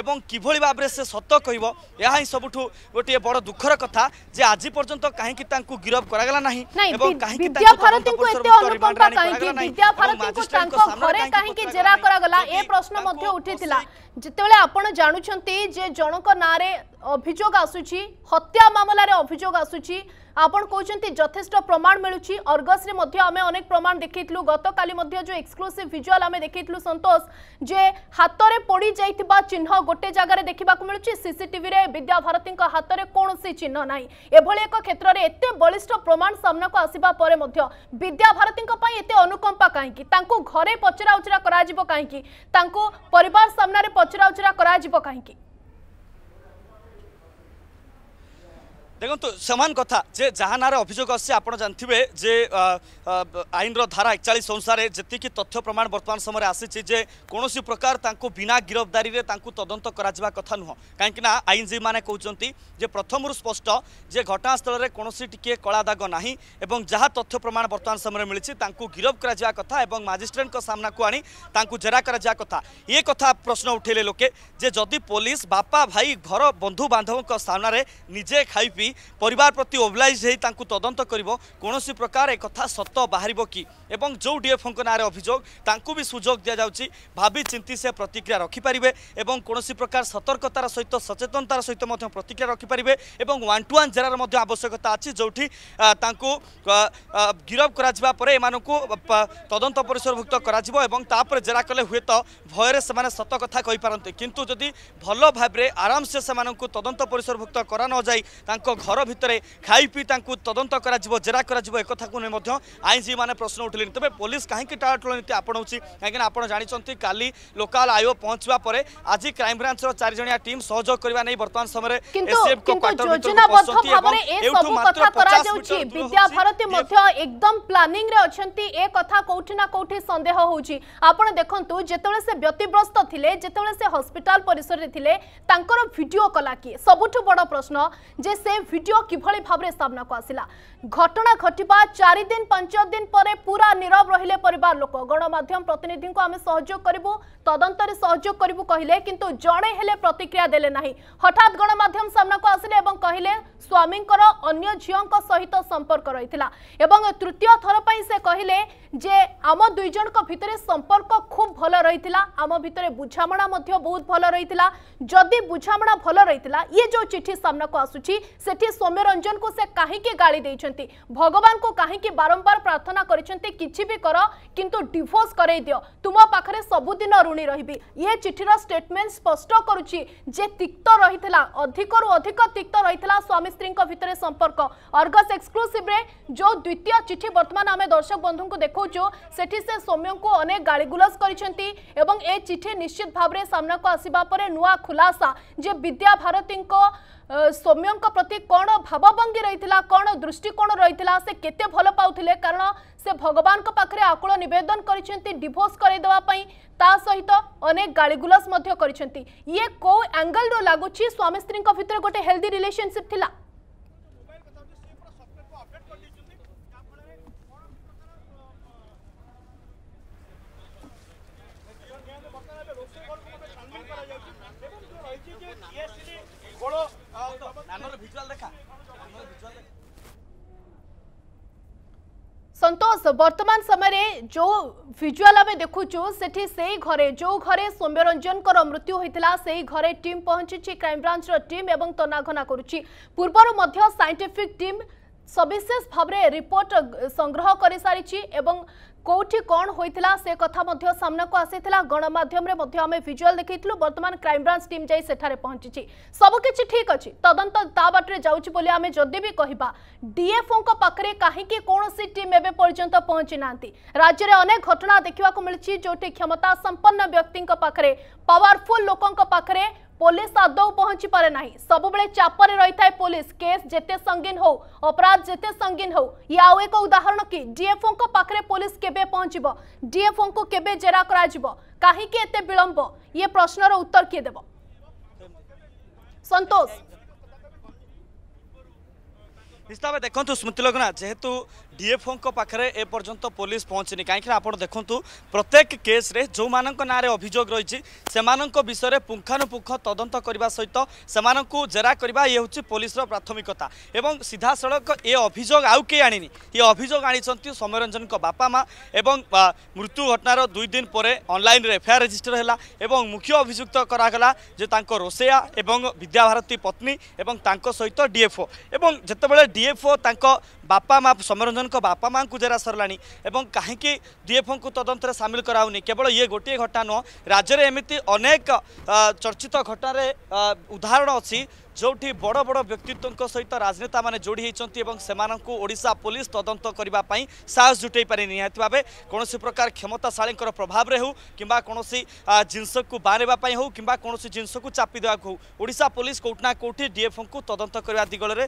S5: এবং কিভাবে ভাবে সে সত কহব এহাই সবুঠু গোটিয়ে বড় দুঃখর কথা যে আজি পর্যন্ত কাহিকি তাঙ্কু গিরফ করা গলা নাহি এবং কাহিকি বিদ্যা ভারতীকে এতে অনুকম্পা কাহিকি বিদ্যা ভারতীকে তাঙ্ক ঘরে কাহিকি জেরা করা গলা এ প্রশ্ন
S1: মধ্যে ଉଠିଥିଲା ଯେତେବେଳେ ଆପଣ ଜାଣୁଛନ୍ତି ଯେ ଜଣଙ୍କ ନାଁରେ ଅଭିଯୋଗ ଆସୁଛି ହତ୍ୟା ମାମଲାରେ ଅଭିଯୋଗ ଆସୁଛି আপন কৌঁচ যথেষ্ট প্রমাণ মিলুছি অর্গসে আমি অনেক প্রমাণ দেখাই গতকাল যে এক্সক্লুসিভ ভিজুয়াল আমি দেখাই সন্তোষ যে হাতরে পড়ি যাই চিহ্ন গোটে জায়গায় দেখা মিলুছি সিসিটিভি বিদ্যা ভারতী হাতরে কৌশি চিহ্ন না এভাবে এক ক্ষেত্রে এত বলিষ্ঠ প্রমাণ সামনাকু আসবা পরে বিদ্যা ভারতী এত অনুকম্পা কী তা ঘরে পচরা উচরা করা কী পরিবার সামনে পচরা উচরা করা কী
S5: দেখুন সমান কথা যে যা নাঁরে অভিযোগ আসছে আপনার জানিবে যে আইনর ধারা একচাশ অনুসারে যেত তথ্য প্রমাণ বর্তমান সময় আসিছে যে কোণী প্রকার তাঁকু বিনা গিরফদারি তদন্ত করা কথা নুহ কিন্তু না আইনজীবী মানে কৌন যে প্রথম স্পষ্ট যে ঘটনাস্থলের কোণী টিকিয়ে কলা দাগ না এবং যা তথ্য প্রমাণ বর্তমান সময় মিছে তাঁকু গিরফ করা কথা এবং মাজিষ্ট্রেট সামনাকু আনি তাঁকু জেরা করা কথা এ কথা প্রশ্ন উঠাইলে লোকে যে যদি পুলিশ বাপা ভাই ঘর বন্ধু বান্ধব সামনার নিজে খাই পরিবার প্রতি ওভলাইজ হয়ে তাঁকু তদন্ত করব কৌশি প্রকার একথা সত বাহার কি এবং যে ডিএফঙ্ নাঁরে অভিযোগ তাঁকু বি সুযোগ দিয়া যাচ্ছে ভাবি চিন্তি সে প্রতিক্রিয়া রাখিপারে এবং কৌশি প্রকার সতর্কতার সহিত সচেতনতার সহিত প্রতিক্রিয়া রাখিপারে এবং ওয়ান টু ওয়ান জেরার মধ্যে আবশ্যকতা আছে যেটি তাঁকু গিরফ করা পরে এমন তদন্ত পরিসরভুক্ত করা এবং তাপরে জেরা কলে হুয়েত ভয়ের সে সত কথা কইপারতে কিন্তু যদি ভাল ভাবে আরামসে সে তদন্ত পরিসরভুক্ত করা নযাই তাঁক ঘর ভিতরে খাই পি তা তদন্ত করা জেরা করা একথা নিয়ে আইনজীবী মানে প্রশ্ন উঠিলে তবে পুলিশ কী টাটল নীতি আপনাউছি কিনা আপনার জাঁচান কালি লোকাল আয়ো পৌঁছবা পরে আজ ক্রাইমব্রাঞ্চর চারিজিয়া টিম সহযোগ করা নিয়ে বর্তমান সময় বিদ্যাভারতী মধ্য
S1: একদম প্ল্যানিং রে অছন্তি এ কথা কোটি না কোটি সন্দেহ হউচি আপন দেখন্তু যেতবেলে সে ব্যতিব্রস্ত থিলে যেতবেলে সে হসপিটাল পরিসরে থিলে তাঙ্কর ভিডিও কলা কি সবুঠু বড় প্রশ্ন যে সে ভিডিও কিভাবে ভাবে সামনাকু আসিলা ঘটনা ঘটিবা চারিদিন পাঁচ দিন পরে পুরা নীরব রহলে পরিবার লোক গণমাধ্যম প্রতিনিধি আমি সহযোগ করবু তদন্তরে সহযোগ করবু কহিলে কিন্তু জনে হলে প্রতিক্রিয়া দেলে না হঠাৎ গণমাধ্যম সামনাকু আসলে এবং কহিলে স্বামীঙ্কর অন্য ঝিওঙ্ক সহিত সম্পর্ক রয়েছিল এবং তৃতীয় থর পাই সে কহিলে যে আম দুইজনক ভিতরে সম্পর্ক খুব ভালো রয়েছিল আম ভিতরে বুঝামণা মধ্যে বহুত ভালো রয়েছিল যদি বুঝামণা ভালো রয়েছিল ইয়ে যে চিঠি সামনাকু আসুচি সেটি সৌম্যরঞ্জন কু সে কাহিকি গাড়ি দিয়েছেন କରିଛନ୍ତି ଭଗବାନଙ୍କୁ କାହିଁକି ବାରମ୍ବାର ପ୍ରାର୍ଥନା କରିଛନ୍ତି କିଛି ବି କର କିନ୍ତୁ ଡିଭୋର୍ସ କରେଇ ଦିଅ ତୁମ ପାଖରେ ସବୁଦିନ ଋଣୀ ରହିବି ଇଏ ଚିଠିର ଷ୍ଟେଟମେଣ୍ଟ ସ୍ପଷ୍ଟ କରୁଛି ଯେ ତିକ୍ତ ରହିଥିଲା ଅଧିକରୁ ଅଧିକ ତିକ୍ତ ରହିଥିଲା ସ୍ୱାମୀ ସ୍ତ୍ରୀଙ୍କ ଭିତରେ ସମ୍ପର୍କ ଅର୍ଗସ୍ ଏକ୍ସକ୍ଲୁସିଭ୍ରେ ଯେଉଁ ଦ୍ୱିତୀୟ ଚିଠି ବର୍ତ୍ତମାନ ଆମେ ଦର୍ଶକ ବନ୍ଧୁଙ୍କୁ ଦେଖାଉଛୁ ସେଠି ସେ ସୌମ୍ୟଙ୍କୁ ଅନେକ ଗାଳିଗୁଲଜ କରିଛନ୍ତି ଏବଂ ଏ ଚିଠି ନିଶ୍ଚିତ ଭାବରେ ସାମ୍ନାକୁ ଆସିବା ପରେ ନୂଆ ଖୁଲାସା ଯେ ବିଦ୍ୟା ଭାରତୀଙ୍କ ସୌମ୍ୟଙ୍କ ପ୍ରତି କ'ଣ ଭାବଭଙ୍ଗୀ ରହିଥିଲା କ'ଣ ଦୃଷ୍ଟିକୋଣ ରହିଥିଲା ସେ କେତେ ଭଲ ପାଉଥିଲେ କାରଣ ସେ ଭଗବାନଙ୍କ ପାଖରେ ଆକୁଳ ନିବେଦନ କରିଛନ୍ତି ଡିଭୋର୍ସ କରାଇଦେବା ପାଇଁ ତା ସହିତ ଅନେକ ଗାଳିଗୁଲାସ ମଧ୍ୟ କରିଛନ୍ତି ଇଏ କେଉଁ ଆଙ୍ଗଲରୁ ଲାଗୁଛି ସ୍ୱାମୀ ସ୍ତ୍ରୀଙ୍କ ଭିତରେ ଗୋଟେ ହେଲ୍ଦି ରିଲେସନସିପ୍ ଥିଲା ସନ୍ତୋଷ ବର୍ତ୍ତମାନ ସମୟରେ ଯେଉଁ ଭିଜୁଆଲ୍ ଆମେ ଦେଖୁଛୁ ସେଠି ସେଇ ଘରେ ଯେଉଁ ଘରେ ସୌମ୍ୟରଞ୍ଜନଙ୍କର ମୃତ୍ୟୁ ହୋଇଥିଲା ସେହି ଘରେ ଟିମ୍ ପହଞ୍ଚିଛି କ୍ରାଇମବ୍ରାଞ୍ଚର ଟିମ୍ ଏବଂ ତନାଘନା କରୁଛି ପୂର୍ବରୁ ମଧ୍ୟ ସାଇଣ୍ଟିଫିକ୍ ଟିମ୍ ସବିଶେଷ ଭାବରେ ରିପୋର୍ଟ ସଂଗ୍ରହ କରିସାରିଛି ଏବଂ कौटि कौन होता से कथा सामनाक आसी गणमाध्यम भिजुआल देखु बर्तमान क्राइमब्रांच टीम जाए पहुंची सबकि ठीक अच्छे तदंत बाटर जाऊँ जदि भी कह डीएफओ पाखे कहीं कौन सी टीम एवं पर्यटन पहुंची ना राज्य में अनेक घटना देखा मिली जोटी क्षमता संपन्न व्यक्ति पवारफुल लोकों पुलिस आद पहुंच पारे ना सबुले चापर रही था पुलिस केस जिते संगीन हो अपराध जिते संगीन हो ये एक उदाहरण कि डीएफओ पाखे पुलिस केबे पहुंचे डीएफओ को केबे जेरा करा कहीं विलंब ये प्रश्नर उत्तर किए देव सतोष
S5: निश्चित भाव देखो स्मृति लग्ना ଡିଏଫ୍ଓଙ୍କ ପାଖରେ ଏପର୍ଯ୍ୟନ୍ତ ପୋଲିସ ପହଞ୍ଚିନି କାହିଁକି ଆପଣ ଦେଖନ୍ତୁ ପ୍ରତ୍ୟେକ କେସ୍ରେ ଯେଉଁମାନଙ୍କ ନାଁରେ ଅଭିଯୋଗ ରହିଛି ସେମାନଙ୍କ ବିଷୟରେ ପୁଙ୍ଖାନୁପୁଙ୍ଖ ତଦନ୍ତ କରିବା ସହିତ ସେମାନଙ୍କୁ ଜେରା କରିବା ଇଏ ହେଉଛି ପୋଲିସର ପ୍ରାଥମିକତା ଏବଂ ସିଧାସଳଖ ଏ ଅଭିଯୋଗ ଆଉ କେହି ଆଣିନି ଏ ଅଭିଯୋଗ ଆଣିଛନ୍ତି ସୌମ୍ୟରଞ୍ଜନଙ୍କ ବାପା ମା' ଏବଂ ମୃତ୍ୟୁ ଘଟଣାର ଦୁଇ ଦିନ ପରେ ଅନ୍ଲାଇନ୍ରେ ଏଫ୍ଆଇଆର୍ ରେଜିଷ୍ଟର ହେଲା ଏବଂ ମୁଖ୍ୟ ଅଭିଯୁକ୍ତ କରାଗଲା ଯେ ତାଙ୍କ ରୋଷେୟା ଏବଂ ବିଦ୍ୟାଭାରତୀ ପତ୍ନୀ ଏବଂ ତାଙ୍କ ସହିତ ଡିଏଫ୍ଓ ଏବଂ ଯେତେବେଳେ ଡିଏଫ୍ଓ ତାଙ୍କ ବାପା ମା' ସୌମ୍ୟରଞ୍ଜନ ସେମାନଙ୍କ ବାପା ମା'ଙ୍କୁ ଜେରା ସରିଲାଣି ଏବଂ କାହିଁକି ଡିଏଫ୍ଓଙ୍କୁ ତଦନ୍ତରେ ସାମିଲ କରାହେଉନି କେବଳ ଇଏ ଗୋଟିଏ ଘଟଣା ନୁହଁ ରାଜ୍ୟରେ ଏମିତି ଅନେକ ଚର୍ଚ୍ଚିତ ଘଟଣାରେ ଉଦାହରଣ ଅଛି ଯେଉଁଠି ବଡ଼ ବଡ଼ ବ୍ୟକ୍ତିତ୍ୱଙ୍କ ସହିତ ରାଜନେତାମାନେ ଯୋଡ଼ି ହୋଇଛନ୍ତି ଏବଂ ସେମାନଙ୍କୁ ଓଡ଼ିଶା ପୋଲିସ ତଦନ୍ତ କରିବା ପାଇଁ ସାହସ ଜୁଟେଇ ପାରିନି ନିହାତି ଭାବେ କୌଣସି ପ୍ରକାର କ୍ଷମତାଶାଳୀଙ୍କର ପ୍ରଭାବରେ ହେଉ କିମ୍ବା କୌଣସି ଜିନିଷକୁ ବାହାରିବା ପାଇଁ ହେଉ କିମ୍ବା କୌଣସି ଜିନିଷକୁ ଚାପି ଦେବାକୁ ହେଉ ଓଡ଼ିଶା ପୋଲିସ କେଉଁଠି ନା କେଉଁଠି ଡିଏଫ୍ଓଙ୍କୁ ତଦନ୍ତ କରିବା ଦିଗରେ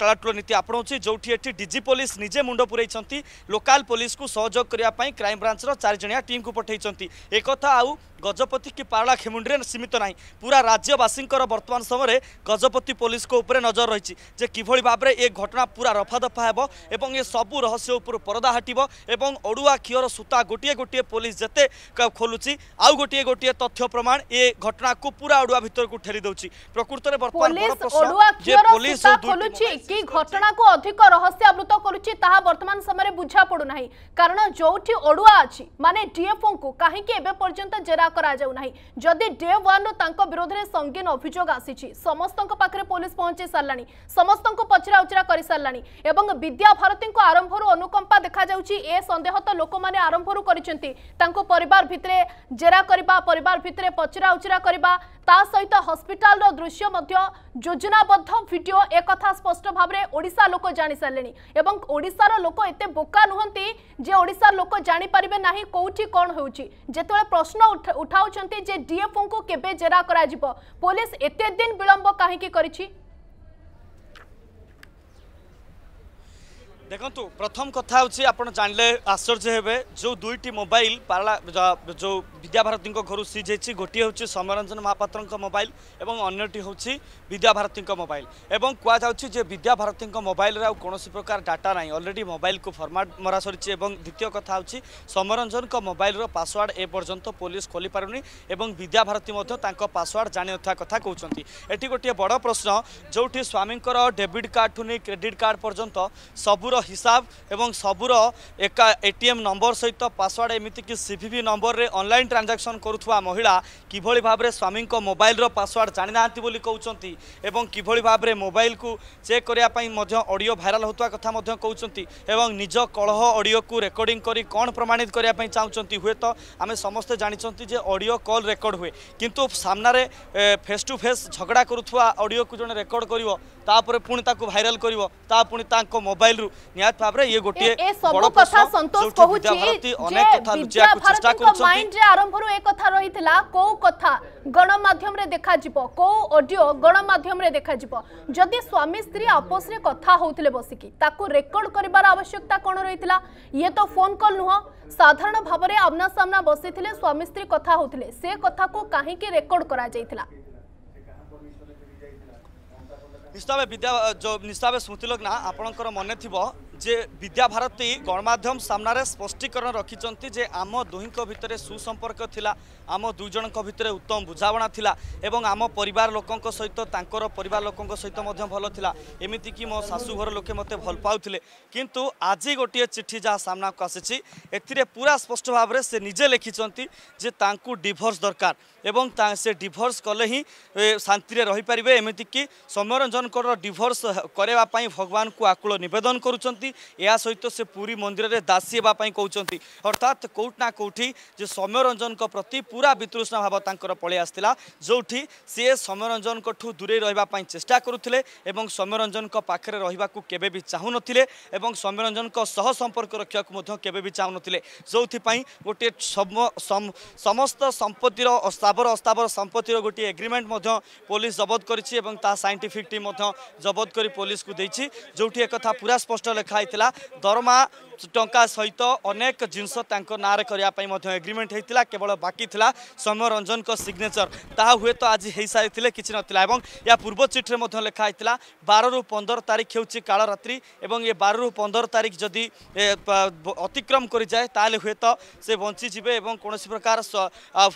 S5: ଟଳାଟୁଳ ନୀତି ଆପଣଉଛି ଯେଉଁଠି ଏଠି ଡିଜି ପୋଲିସ ନିଜେ ମୁଣ୍ଡ ପୁରେଇଛନ୍ତି ଲୋକାଲ ପୋଲିସକୁ ସହଯୋଗ କରିବା ପାଇଁ କ୍ରାଇମବ୍ରାଞ୍ଚର ଚାରିଜଣିଆ ଟିମ୍କୁ ପଠାଇଛନ୍ତି ଏକଥା ଆଉ গজপতি কি পারলা খেমুন্ডিরে সীমিত না পুরা রাজ্যবাসীঙ্কর বর্তমান সময় গজপতি পুলিশ উপরে নজর রয়েছে যে কিভাবে ভাবে এ ঘটনা পুরা রফাদফা হব এবং এ সবু রহস্য উপর পরদা হাঁটব এবং অড়ুয়া ক্ষীর সূতা গোটিয়ে গোটিয়ে পুলিশ যেতে খোলুছি আউ গোটিয়ে গোটিয়ে তথ্য প্রমাণ এ ঘটনা কু পুরা অড়ুয়া ভিতরকু ঠেলি দেছি প্রকৃত বর্তমান বড় প্রশ্ন যে পুলিশ খোলুছি
S1: কি ঘটনাকে অধিক রহস্যাবৃত তাহা বর্তমান সময়ে বুঝা পড়ু না কারণ যোটি অড়ুয়া আছে মানে ডিএফও কু কাহিকি এবে পর্যন্ত জেরা କରାଯାଉ ନାହିଁ ଯଦି ଡେ ୱାନ୍ର ତାଙ୍କ ବିରୋଧରେ ସଙ୍ଗୀନ ଅଭିଯୋଗ ଆସିଛି ସମସ୍ତଙ୍କ ପାଖରେ ପୋଲିସ ପହଞ୍ଚାଇ ସାରିଲାଣି ସମସ୍ତଙ୍କୁ ପଚରା ଉଚରା କରିସାରିଲାଣି ଏବଂ ବିଦ୍ୟା ଭାରତୀଙ୍କୁ ଆରମ୍ଭରୁ ଅନୁକମ୍ପା ଦେଖାଯାଉଛି ଏ ସନ୍ଦେହ ତ ଲୋକମାନେ ଆରମ୍ଭରୁ କରିଛନ୍ତି ତାଙ୍କୁ ପରିବାର ଭିତରେ ଜେରା କରିବା ପରିବାର ଭିତରେ ପଚରା ଉଚରା କରିବା ତା ସହିତ ହସ୍ପିଟାଲର ଦୃଶ୍ୟ ମଧ୍ୟ ଯୋଜନାବଦ୍ଧ ଭିଡ଼ିଓ ଏକଥା ସ୍ପଷ୍ଟ ଭାବରେ ଓଡ଼ିଶା ଲୋକ ଜାଣିସାରିଲେଣି ଏବଂ ଓଡ଼ିଶାର ଲୋକ ଏତେ ବୋକା ନୁହନ୍ତି ଯେ ଓଡ଼ିଶାର ଲୋକ ଜାଣିପାରିବେ ନାହିଁ କେଉଁଠି କ'ଣ ହେଉଛି ଯେତେବେଳେ ପ୍ରଶ୍ନ उठाऊ डीएफओ को केबे पुलिस एते दिन विलंब काहे
S5: দেখুন প্রথম কথা হচ্ছে আপনার জাঁলে আশ্চর্য হবে যে দুইটি মোবাইল পারা যে বিদ্যাভারতী ঘর সিঝাইছি গোটি হচ্ছে সমরঞ্জন মহাপাত্র মোবাইল এবং অন্যটি হচ্ছে বিদ্যাভারতী মোবাইল এবং কুযাচ্ছে যে বিদ্যাভারতী মোবাইল মোবাইলের কোণী প্রকার ডাটা নাই অলরেডি মোবাইল কু ফর্মাট মরা সরিছে এবং দ্বিতীয় কথা হচ্ছে সমরঞ্জন মোবাইল পাসওয়ার্ড এ পর্যন্ত পুলিশ খোলি পারুনি এবং বিদ্যাভারতী তাঁর পাসওয়ার্ড জাঁথা কথা কৌন এটি গোটিয়ে বড় প্রশ্ন যেটি স্বামীঙ্কর ডেবিট কার্ড ঠু ক্রেডিট কার্ড পর্যন্ত সবুর ସବୁର ହିସାବ ଏବଂ ସବୁର ଏକା ଏଟିଏମ୍ ନମ୍ବର ସହିତ ପାସୱାର୍ଡ଼ ଏମିତିକି ସିଭିଭି ନମ୍ବରରେ ଅନଲାଇନ୍ ଟ୍ରାଞ୍ଜାକ୍ସନ୍ କରୁଥିବା ମହିଳା କିଭଳି ଭାବରେ ସ୍ୱାମୀଙ୍କ ମୋବାଇଲର ପାସୱାର୍ଡ଼ ଜାଣିନାହାନ୍ତି ବୋଲି କହୁଛନ୍ତି ଏବଂ କିଭଳି ଭାବରେ ମୋବାଇଲକୁ ଚେକ୍ କରିବା ପାଇଁ ମଧ୍ୟ ଅଡ଼ିଓ ଭାଇରାଲ ହେଉଥିବା କଥା ମଧ୍ୟ କହୁଛନ୍ତି ଏବଂ ନିଜ କଳହ ଅଡ଼ିଓକୁ ରେକର୍ଡିଂ କରି କ'ଣ ପ୍ରମାଣିତ କରିବା ପାଇଁ ଚାହୁଁଛନ୍ତି ହୁଏତ ଆମେ ସମସ୍ତେ ଜାଣିଛନ୍ତି ଯେ ଅଡ଼ିଓ କଲ୍ ରେକର୍ଡ଼ ହୁଏ କିନ୍ତୁ ସାମ୍ନାରେ ଫେସ୍ ଟୁ ଫେସ୍ ଝଗଡ଼ା କରୁଥିବା ଅଡ଼ିଓକୁ ଜଣେ ରେକର୍ଡ଼ କରିବ ତାପରେ ପୁଣି ତାକୁ ଭାଇରାଲ କରିବ ତା ପୁଣି ତାଙ୍କ ମୋବାଇଲରୁ ନିହାତି ଭାବରେ ଇଏ ଗୋଟିଏ ବଡ଼ କଥା ସନ୍ତୋଷ କହୁଛି ଅନେକ କଥା ଲୁଚାଇବାକୁ ଚେଷ୍ଟା କରୁଛନ୍ତି ମାଇଣ୍ଡରେ
S1: ଆରମ୍ଭରୁ ଏ କଥା ରହିଥିଲା କୋଉ କଥା ଗଣମାଧ୍ୟମରେ ଦେଖାଯିବ କୋଉ ଅଡିଓ ଗଣମାଧ୍ୟମରେ ଦେଖାଯିବ ଯଦି ସ୍ୱାମୀ ସ୍ତ୍ରୀ ଆପୋସରେ କଥା ହଉଥିଲେ ବସିକି ତାକୁ ରେକର୍ଡ କରିବାର ଆବଶ୍ୟକତା କ'ଣ ରହିଥିଲା ଇଏ ତ ଫୋନ କଲ୍ ନୁହଁ ସାଧାରଣ ଭାବରେ ଆମ୍ନାସାମ୍ନା ବସିଥିଲେ ସ୍ୱାମୀ ସ୍ତ୍ରୀ କଥା ହଉଥିଲେ ସେ କଥାକୁ କାହିଁକି ରେକର୍ଡ କରାଯାଇଥିଲା ନିଶ୍ଚିତ
S5: ଭାବେ ବିଦ୍ୟା ନିଶ୍ଚିତ ଭାବେ ସ୍ମୃତିଲୋକ ନା ଆପଣଙ୍କର ମନେ ଥିବ যে বিদ্যা ভারতী গণমাধ্যম সামনে স্পষ্টীকরণ রাখিছন্তি যে আম দুহিঙ্ক ভিতরে সুসম্পর্ক লা আম দুইজণক ভিতরে উত্তম বুঝাবনা লা এবং আম পরিবার লোক সহিত তাঁর পরিবার লোক সহিত মধ্য ভাল লা এমিতিকি মো শাশুঘর লোকে মতো ভাল পাওলে কিন্তু আজি গোটিয়ে চিঠি যা সামনাকু আসিছি এতে পুরা স্পষ্ট ভাবে সে নিজে লিখিছেন যে তাঁর ডিভোর্স দরকার এবং সে ডিভোর্স কলে হি শান্তিরে রহিপারে এমিতিকি সৌম্যরঞ্জনকর ডিভোর্স করাইবা ভগবান আকুল নিবেদন করুচার ଏହା ସହିତ ସେ ପୁରୀ ମନ୍ଦିରରେ ଦାସୀ ହେବା ପାଇଁ କହୁଛନ୍ତି ଅର୍ଥାତ୍ କେଉଁଠି ନା କେଉଁଠି ଯେ ସୌମ୍ୟରଞ୍ଜନଙ୍କ ପ୍ରତି ପୁରା ବିତୃଷ୍ଣା ଭାବ ତାଙ୍କର ପଳେଇ ଆସିଥିଲା ଯେଉଁଠି ସିଏ ସୌମ୍ୟରଞ୍ଜନଙ୍କଠୁ ଦୂରେଇ ରହିବା ପାଇଁ ଚେଷ୍ଟା କରୁଥିଲେ ଏବଂ ସୌମ୍ୟରଞ୍ଜନଙ୍କ ପାଖରେ ରହିବାକୁ କେବେ ବି ଚାହୁଁନଥିଲେ ଏବଂ ସୌମ୍ୟରଞ୍ଜନଙ୍କ ସହ ସମ୍ପର୍କ ରଖିବାକୁ ମଧ୍ୟ କେବେ ବି ଚାହୁଁନଥିଲେ ଯେଉଁଥିପାଇଁ ଗୋଟିଏ ସମସ୍ତ ସମ୍ପତ୍ତିର ସ୍ଥାବର ଅସ୍ଥାବର ସମ୍ପତ୍ତିର ଗୋଟିଏ ଏଗ୍ରିମେଣ୍ଟ ମଧ୍ୟ ପୋଲିସ ଜବତ କରିଛି ଏବଂ ତା ସାଇଣ୍ଟିଫିକ୍ ଟିମ୍ ମଧ୍ୟ ଜବତ କରି ପୋଲିସକୁ ଦେଇଛି ଯେଉଁଠି ଏକଥା ପୁରା ସ୍ପଷ୍ଟ ଲେଖା ରଖାହେଇଥିଲା ଦରମା ଟଙ୍କା ସହିତ ଅନେକ ଜିନିଷ ତାଙ୍କ ନାଁରେ କରିବା ପାଇଁ ମଧ୍ୟ ଏଗ୍ରିମେଣ୍ଟ ହେଇଥିଲା କେବଳ ବାକି ଥିଲା ସୌମ୍ୟ ରଞ୍ଜନଙ୍କ ସିଗ୍ନେଚର ତାହା ହୁଏତ ଆଜି ହେଇସାରିଥିଲେ କିଛି ନଥିଲା ଏବଂ ଏହା ପୂର୍ବ ଚିଠିରେ ମଧ୍ୟ ଲେଖା ହେଇଥିଲା ବାରରୁ ପନ୍ଦର ତାରିଖ ହେଉଛି କାଳରାତ୍ରି ଏବଂ ଏ ବାରରୁ ପନ୍ଦର ତାରିଖ ଯଦି ଅତିକ୍ରମ କରିଯାଏ ତାହେଲେ ହୁଏତ ସେ ବଞ୍ଚିଯିବେ ଏବଂ କୌଣସି ପ୍ରକାର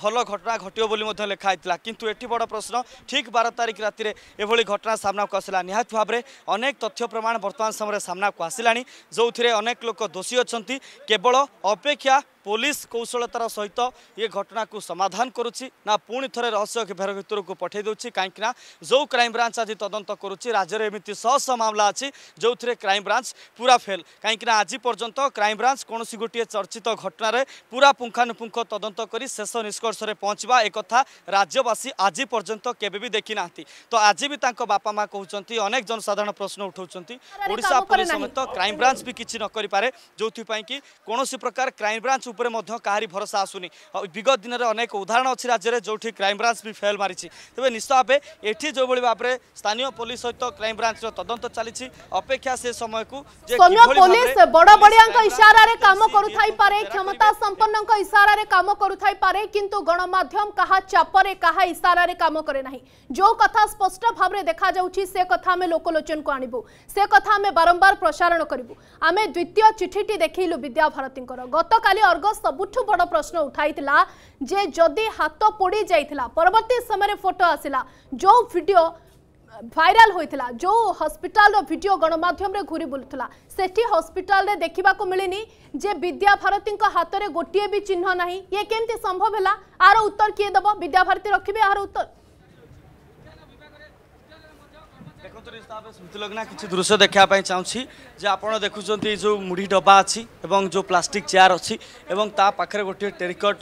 S5: ଭଲ ଘଟଣା ଘଟିବ ବୋଲି ମଧ୍ୟ ଲେଖା ହେଇଥିଲା କିନ୍ତୁ ଏଠି ବଡ଼ ପ୍ରଶ୍ନ ଠିକ୍ ବାର ତାରିଖ ରାତିରେ ଏଭଳି ଘଟଣା ସାମ୍ନାକୁ ଆସିଲା ନିହାତି ଭାବରେ ଅନେକ ତଥ୍ୟ ପ୍ରମାଣ ବର୍ତ୍ତମାନ ସମୟରେ ସାମ୍ନାକୁ ଆସିଲା ହେଲାଣି ଯେଉଁଥିରେ ଅନେକ ଲୋକ ଦୋଷୀ ଅଛନ୍ତି କେବଳ ଅପେକ୍ଷା পুলিশ কৌশলতার সহিত ইয়ে ঘটনাকে সমাধান করুছি না পুঁ থে রহস্য ঘের ভিতরক পঠাই দেছি কিনা যে ক্রাইমব্রাঞ্চ আজ তদন্ত করুছি রাজ্যের এমনি শহ শহ মামলা আছে যে ক্রাইমব্রাঞ্চ পুরা ফেল কিনা আজ পর্যন্ত ক্রাইমব্রাঞ্চ কৌশি গোটিয়ে চর্চিত ঘটনার পুরা পুঙ্খানুপুঙ্খ তদন্ত করে শেষ নিষ্কর্ষে পৌঁছবা একথা রাজ্যবাসী আজ পর্যন্ত কেবে বি দেখি না তো আজ বি তাঁর বাপা মা কুমার অনেক জনসাধারণ প্রশ্ন উঠাউছেন ওড়শা পুলিশ সমেত ক্রাইমব্রাঞ্চ বি কিছু নকরিপে যে কোণী প্রকার ক্রাইমব্রাঞ্চ ଉପରେ ମଧ୍ୟ କାହାରି ଭରସା ଆସୁନି ବିଗତ ଦିନରେ ଅନେକ ଉଦାହରଣ ଅଛି ରାଜ୍ୟରେ ଯେଉଁଠି କ୍ରାଇମ୍ବ୍ରାଞ୍ଚ ବି ଫେଲ୍ ମାରିଛି ତେବେ ନିଶ୍ଚିତ ଭାବେ ଏଠି ଯେଉଁଭଳି ଭାବରେ ସ୍ଥାନୀୟ ପୋଲିସ ସହିତ କ୍ରାଇମ୍ବ୍ରାଞ୍ଚର ତଦନ୍ତ ଚାଲିଛି ଅପେକ୍ଷା ସେ ସମୟକୁ କ୍ଷମତା ସମ୍ପନ୍ନଙ୍କ
S1: ଇସାରାରେ କାମ କରୁଥାଇ ପାରେ କିନ୍ତୁ ଗଣମାଧ୍ୟମ କଥା ଆମେ ଲୋକଲୋଚନକୁ ଆଣିବୁ ସେ କଥା ଆମେ ବାରମ୍ବାର ପ୍ରସାରଣ କରିବୁ ଆମେ ଦ୍ୱିତୀୟ ଚିଠିଟି ଦେଖିଲୁ ବିଦ୍ୟାଭାରତୀଙ୍କର সবউটু বড় প্রশ্ন উঠাইতলা जे যদি হাত পড়ি যাইতলা পরবতি সময়রে ফটো আসিলা জো ভিডিও ভাইরাল হইতলা জো হসপিটালৰ ভিডিও গণমাধ্যমৰে ঘূৰি বুলতলা সেটি হসপিটেলৰে দেখিবা কো মিলেনি জে বিদ্যা ভারতী কা হাতৰে গটি এ বি চিহ্ন নাই ই কেমতে সম্ভৱ হলা আৰু উত্তৰ কিয় দেব বিদ্যা ভারতী ৰখিবে আৰু উত্তৰ
S5: ସ୍ମୃତିଲଗ୍ନା କିଛି ଦୃଶ୍ୟ ଦେଖିବା ପାଇଁ ଚାହୁଁଛି ଯେ ଆପଣ ଦେଖୁଛନ୍ତି ଯେଉଁ ମୁଢ଼ି ଡବା ଅଛି ଏବଂ ଯେଉଁ ପ୍ଲାଷ୍ଟିକ୍ ଚେୟାର ଅଛି ଏବଂ ତା ପାଖରେ ଗୋଟିଏ ଟେରିକଟ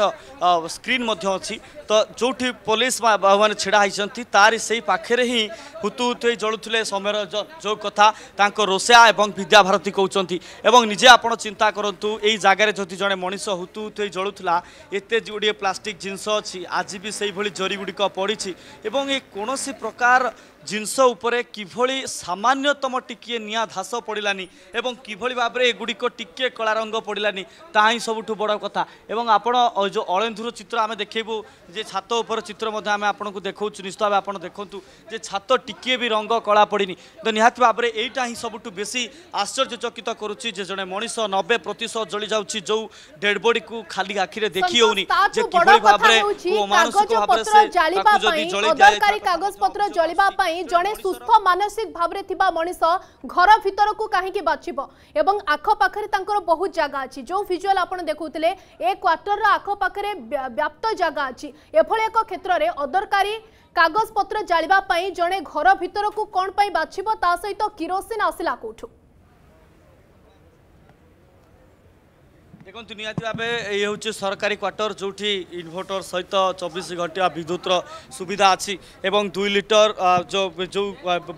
S5: ସ୍କ୍ରିନ୍ ମଧ୍ୟ ଅଛି ତ ଯେଉଁଠି ପୋଲିସ ବାବୁମାନେ ଛିଡ଼ା ହୋଇଛନ୍ତି ତାରି ସେଇ ପାଖରେ ହିଁ ହୁତୁ ହୁତୁ ହୋଇ ଜଳୁଥିଲେ ସମୟର ଯେଉଁ କଥା ତାଙ୍କ ରୋଷେୟା ଏବଂ ବିଦ୍ୟାଭାରତୀ କହୁଛନ୍ତି ଏବଂ ନିଜେ ଆପଣ ଚିନ୍ତା କରନ୍ତୁ ଏଇ ଜାଗାରେ ଯଦି ଜଣେ ମଣିଷ ହୁତୁ ହୁତୁ ହୋଇ ଜଳୁଥିଲା ଏତେ ଗୁଡ଼ିଏ ପ୍ଲାଷ୍ଟିକ୍ ଜିନିଷ ଅଛି ଆଜି ବି ସେଇଭଳି ଜରିଗୁଡ଼ିକ ପଡ଼ିଛି ଏବଂ ଏ କୌଣସି ପ୍ରକାର জিনিস উপরে কিভাবে সামান্যতম টিকিয়ে নিয়া ধাস পড়লানি এবং কিভাবে ভাবে এগুড়িক টিকিয়ে কলা রঙ পড়লানি তাহা ହିଁ ସବୁଠୁ ବଡ଼ କଥା ଏବଂ ଆପଣ ଯେଉଁ ଅଳେନ୍ଧୁର ଚିତ୍ର ଆମେ ଦେଖେଇବୁ ଯେ ଛାତ ଉପର ଚିତ୍ର ମଧ୍ୟ ଆମେ ଆପଣଙ୍କୁ ଦେଖାଉଛୁ ନିଶ୍ଚିତ ଭାବେ ଆପଣ ଦେଖନ୍ତୁ ଯେ ଛାତ ଟିକିଏ ବି ରଙ୍ଗ କଳା ପଡ଼ିନି ତ ନିହାତି ଭାବରେ ଏଇଟା ହିଁ ସବୁଠୁ ବେଶୀ ଆଶ୍ଚର୍ଯ୍ୟଚକିତ କରୁଛି ଯେ ଜଣେ ମଣିଷ ନବେ ପ୍ରତିଶତ ଜଳିଯାଉଛି ଯେଉଁ ଡେଡ୍ ବଡିକୁ ଖାଲି ଆଖିରେ ଦେଖି ହେଉନି ଯେ କିଭଳି ଭାବରେ ମାନସିକ ଭାବରେ ସେ ତାକୁ ଯଦି ଜଳି ଦିଆଯାଏ
S1: କାଗଜପତ୍ର ଜଳିବା ପାଇଁ জনে সুস্থ মানসিক ভাবে থাকা মানুষ ঘর ভিতরক কী বাছব এবং আখপাখে তাঁর বহু জায়গা আছে যে ভিজুয়াল আপনার দেখুলে এ কোয়ার্টর আখপাখে ব্যাপ্ত জায়গা আছে এভাবে এক ক্ষেত্রে অদরকারী কাগজপত্র জাঁয়া জনে ঘর ভিতরক কণ বাছব তা সহ কিরোসিন আসিলা কোঠু
S5: দেখুন নিহতি ভাবে এই হচ্ছে সরকারি কোয়ার্টর যেটি ইনভর্টর সহিত চব্বিশ ঘণ্টা বিদ্যুৎর সুবিধা আছে এবং দুই লিটর যে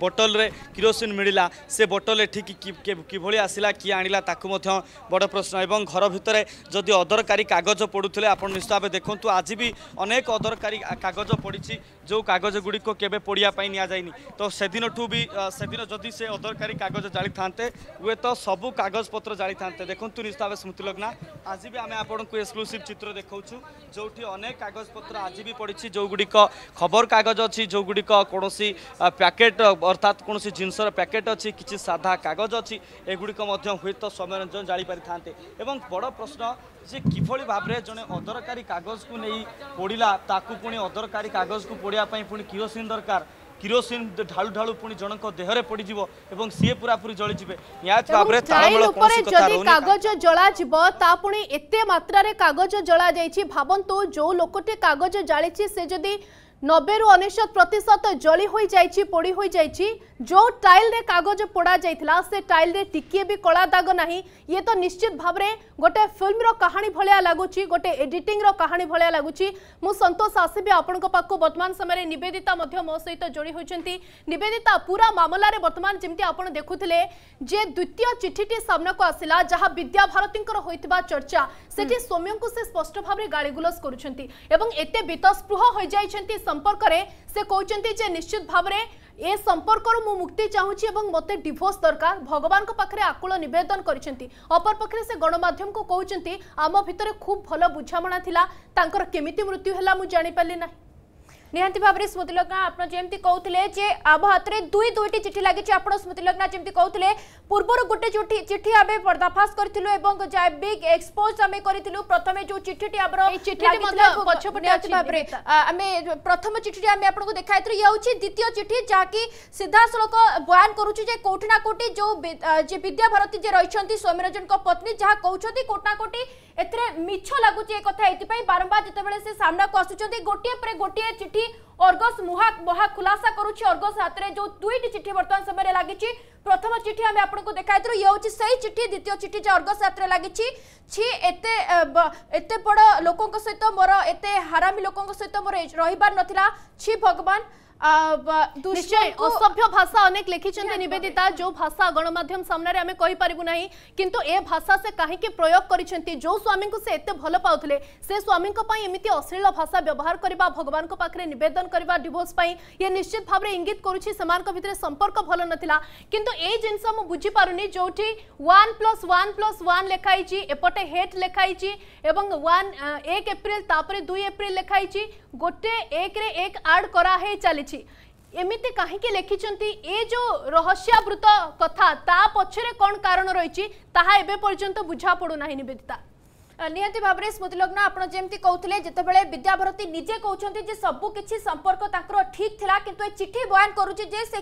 S5: বটলরে কিরোসিন মিলা সে বটলে ঠিক কিভাবে আসিলা কি আনিলা তাকে বড় প্রশ্ন এবং ঘর ভিতরে যদি অদরকারী কাগজ পড়ুলে আপনার নিশ্চিত ভাবে দেখুন আজি বি অনেক অদরকারী কাগজ পড়ছে যে কাগজগুড়ি কেবে পড়া নিয়াযাইনি তো সেদিনঠু বি সেদিন যদি সে অদরকারী কাগজ জাড়ি থাকে হুয়ে তো সবু কাগজপত্র জাড়ি থাকে দেখুন নিশ্চিত ভাবে স্মৃতিলগ্না আজ বি আমি আপনার এক্সক্লুসিভ চিত্র দেখাউছু যেটি অনেক কাগজপত্র আজ বি পড়ছে যেগুড়ি খবর কাগজ অছি যেগুড়ি কোণী প্যাকেট অর্থাৎ কোণী জিনিসর প্যাকেট অছি সাধা কাগজ অছি এগুড়ি হুয়েত সৌম্যরঞ্জন জাঁপারি থাকে এবং বড় প্রশ্ন যে কিভাবে ভাবে জনে অদরকারী কাগজ কু পড়া তাকে পুঁ অদরকারী কাগজ কু পড়া পুঁ কিরোসিন দরকার କିରୋସିନ ଢାଳୁ ଢାଳୁ ପୁଣି ଜଣଙ୍କ ଦେହରେ ପଡ଼ିଯିବ ଏବଂ ସିଏ ପୁରାପୁରି ଜଳିଯିବେ ନିହାତି ଭାବରେ ତାଳମେଳ କୌଣସି କଥା ରହୁନି
S1: କାଗଜ ଜଳାଯିବ ତା ପୁଣି ଏତେ ମାତ୍ରାରେ କାଗଜ ଜଳାଯାଇଛି ଭାବନ୍ତୁ ଯୋଉ ଲୋକଟି କାଗଜ ଜାଳିଛି ସେ ଯଦି নবেরু অনেশত প্রতিশত জলি হয়ে যাই পোড়ি হয়ে যাই যে টাইলরে কাগজ পোড়া যাই সে টাইলরে টিকিয়ে বি কলা দাগ না ইয়ে তো নিশ্চিত ভাবে গোটে ফিল্মর কাহিনী ভায়া লাগুচি গোটে এডিটিংর কাহিনী ভায়া লাগুচি মু সন্তোষ আসবি আপনার পাখু বর্তমান সময় নিবেদিতা মো সহ যোড়ি হয়েছেন নিবেদিতা পুরা মামলার বর্তমান যেমনি আপনার দেখুলে যে দ্বিতীয় চিঠিটি সামনাকু আসিলা যা বিদ্যা ভারতীঙ্কর হয়ে চর্চা সেটি সৌম্যঙ্কু সে স্পষ্ট ভাবে গাড়িগুলস করছেন এবং এতে বিতস্পৃহ হয়ে যাই সম্পর্কে সে কৌন্তি যে নিশ্চিত ভাবে এ সম্পর্কর মু মুক্তি চাহুছি এবং মতো ডিভোর্স দরকার ভগবান পাখে আকুল নিবেদন করেছেন অপরপক্ষে সে গণমাধ্যম কৌঁচ আম ভিতরে খুব ভাল বুঝামଣା লা তাঁর কেমিতি মৃত্যু হল মু জাঁপারি না ନିହାତି ଭାବରେ
S6: ସ୍ମୃତି ଲଗ୍ନା ଆପଣ ଯେମିତି କହୁଥିଲେ ଯେ ଆମ ହାତରେ ଦୁଇ ଦୁଇଟି ଚିଠି ଲାଗିଛି ଆପଣ ସ୍ମୃତି ଲଗ୍ନା ଯେମିତି କହୁଥିଲେ ପୂର୍ବରୁ ଗୋଟେ ଚିଠି ଚିଠି ଆମେ ପର୍ଦ୍ଦାଫାଶ କରିଥିଲୁ ଏବଂ ବିଗ୍ ଏକ୍ସପୋଜ ଆମେ କରିଥିଲୁ ପ୍ରଥମେ ଯୋଉ ଚିଠିଟି ଆମର ପଛପଟେ ଭାବରେ ଆମେ ପ୍ରଥମ ଚିଠିଟି ଆମେ ଆପଣଙ୍କୁ ଦେଖାଇଥିଲୁ ଇଏ ହେଉଛି ଦ୍ୱିତୀୟ ଚିଠି ଯାହାକି ସିଧାସଳଖ ବୟାନ କରୁଛି ଯେ କୋଉଠି ନା କୋଉଠି ଯୋଉ ଯେ ବିଦ୍ୟାଭାରତୀ ଯେ ରହିଛନ୍ତି ସୌମ୍ୟରଞ୍ଜନଙ୍କ ପତ୍ନୀ ଯାହା କହୁଛନ୍ତି କୋଉଠି ନା କୋଉଠି मिछ लगुच एक बारंबार जिते से सामना को आसुच्च गोटे पर गोटे चिठी अर्गस मुहा महा खुलासा करुच्ची अर्गस हाथ में जो दुईट चिठी बर्तमान समय लगी प्रथम चिठी आम आपको देखाई ये हूँ से ही चिठी द्वितीय चिठी जो अर्गस हाथ लगी एत बड़ लोक सहित मोर एत हरामी लोकों सहित मोर रहीबार छी
S1: भगवान असभ्य भाषा अनेक लिखिंट निवेदिता जो भाषा गणमाम सामने आम कही पारू ना कि भाषा से कहीं प्रयोग कर स्वामी को से एते भल पाते से स्वामी एमती अश्लील भाषा व्यवहार करवा भगवान पाखे नवेदन करवा डिवोर्स ये निश्चित भाव इंगित करुच्ची संपर्क भल ना कि କିନ୍ତୁ ଏଇ ଜିନିଷ ମୁଁ ବୁଝିପାରୁନି ଯେଉଁଠି one plus one plus one ଲେଖା ହେଇଛି ଏପଟେ ହେଟ୍ ଲେଖା ହେଇଛି ଏବଂ ୱାନ୍ ଏକ ଏପ୍ରିଲ ତାପରେ ଦୁଇ ଏପ୍ରିଲ ଲେଖା ହେଇଛି ଗୋଟେ ଏକରେ ଏକ ଆଡ୍ କରାହେଇ ଚାଲିଛି ଏମିତି କାହିଁକି ଲେଖିଛନ୍ତି ଏ ଯେଉଁ ରହସ୍ୟାବୃତ କଥା ତା ପଛରେ କ'ଣ କାରଣ ରହିଛି ତାହା ଏବେ ପର୍ଯ୍ୟନ୍ତ ବୁଝା ପଡ଼ୁନାହିଁ ନିବେଦିତା निहती
S6: भाव में स्मृतिलग्न आपत कहते जिते विद्याभारती निजे कहते जे सब संपर्क ठीक थिला किंतु ये चिठी बयान करुचे से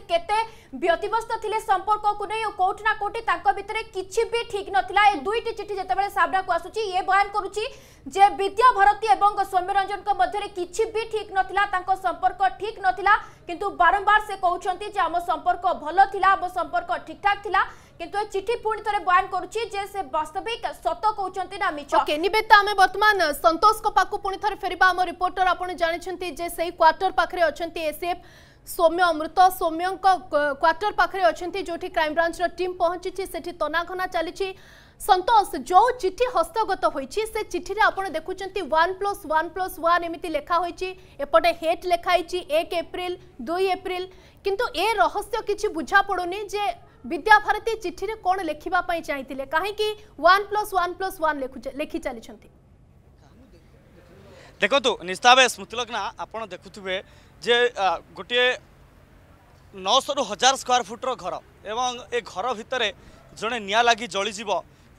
S6: थे संपर्क को नहीं कौट ना कौटी भितर किसी भी ठीक ना दुईट चिठी जिते बामना को आसूँ बयान करुच्चे विद्याभारती सौम्यरंजन मध्य किसी भी ठीक नाला संपर्क ठीक ना कि बारंबार से कहते आम संपर्क भल आम संपर्क ठीक ठाक था কিন্তু এ চিঠি পুনি থরে বয়ান করুছি যে সে বাস্তবিক সত কৌচন্তি না মিছ ওকে
S1: নিবেতা আমি বর্তমান সন্তোষ পাকু পুনি থরে ফেরিবা আমার রিপোর্টর আপনি জানিছন্তি যে সেই কোয়ার্টার পাখরে অছন্তি এসএফ ସୌମ୍ୟ ଅମୃତ ସୌମ୍ୟଙ୍କ କ୍ୱାର୍ଟର ପାଖରେ ଅଛନ୍ତି ଯେଉଁଠି କ୍ରାଇମବ୍ରାଞ୍ଚର ଟିମ୍ ପହଞ୍ଚିଛି ସେଠି ତନାଘନା ଚାଲିଛି ସନ୍ତୋଷ ଯେଉଁ ଚିଠି ହସ୍ତଗତ ହୋଇଛି ସେ ଚିଠିରେ ଆପଣ ଦେଖୁଛନ୍ତି one plus one plus one ଏମିତି ଲେଖା ହୋଇଛି ଏପଟେ ହେଟ୍ ଲେଖା ହେଇଛି ଏକ ଏପ୍ରିଲ ଦୁଇ ଏପ୍ରିଲ କିନ୍ତୁ ଏ ରହସ୍ୟ କିଛି ବୁଝା ପଡ଼ୁନି ଯେ ବିଦ୍ୟାଭାରତୀ ଚିଠିରେ କ'ଣ ଲେଖିବା ପାଇଁ ଚାହିଁଥିଲେ କାହିଁକି one plus one plus one ଲେଖି ଚାଲିଛନ୍ତି
S5: ଦେଖନ୍ତୁ ନିସ୍ତାବେ ସ୍ମୃତିଲଗ୍ନା ଆପଣ ଦେଖୁଥିବେ ଯେ ଗୋଟିଏ ନଅଶହରୁ ହଜାର ସ୍କୋୟାର ଫୁଟ୍ର ଘର ଏବଂ ଏ ଘର ଭିତରେ ଜଣେ ନିଆଁ ଲାଗି ଜଳିଯିବ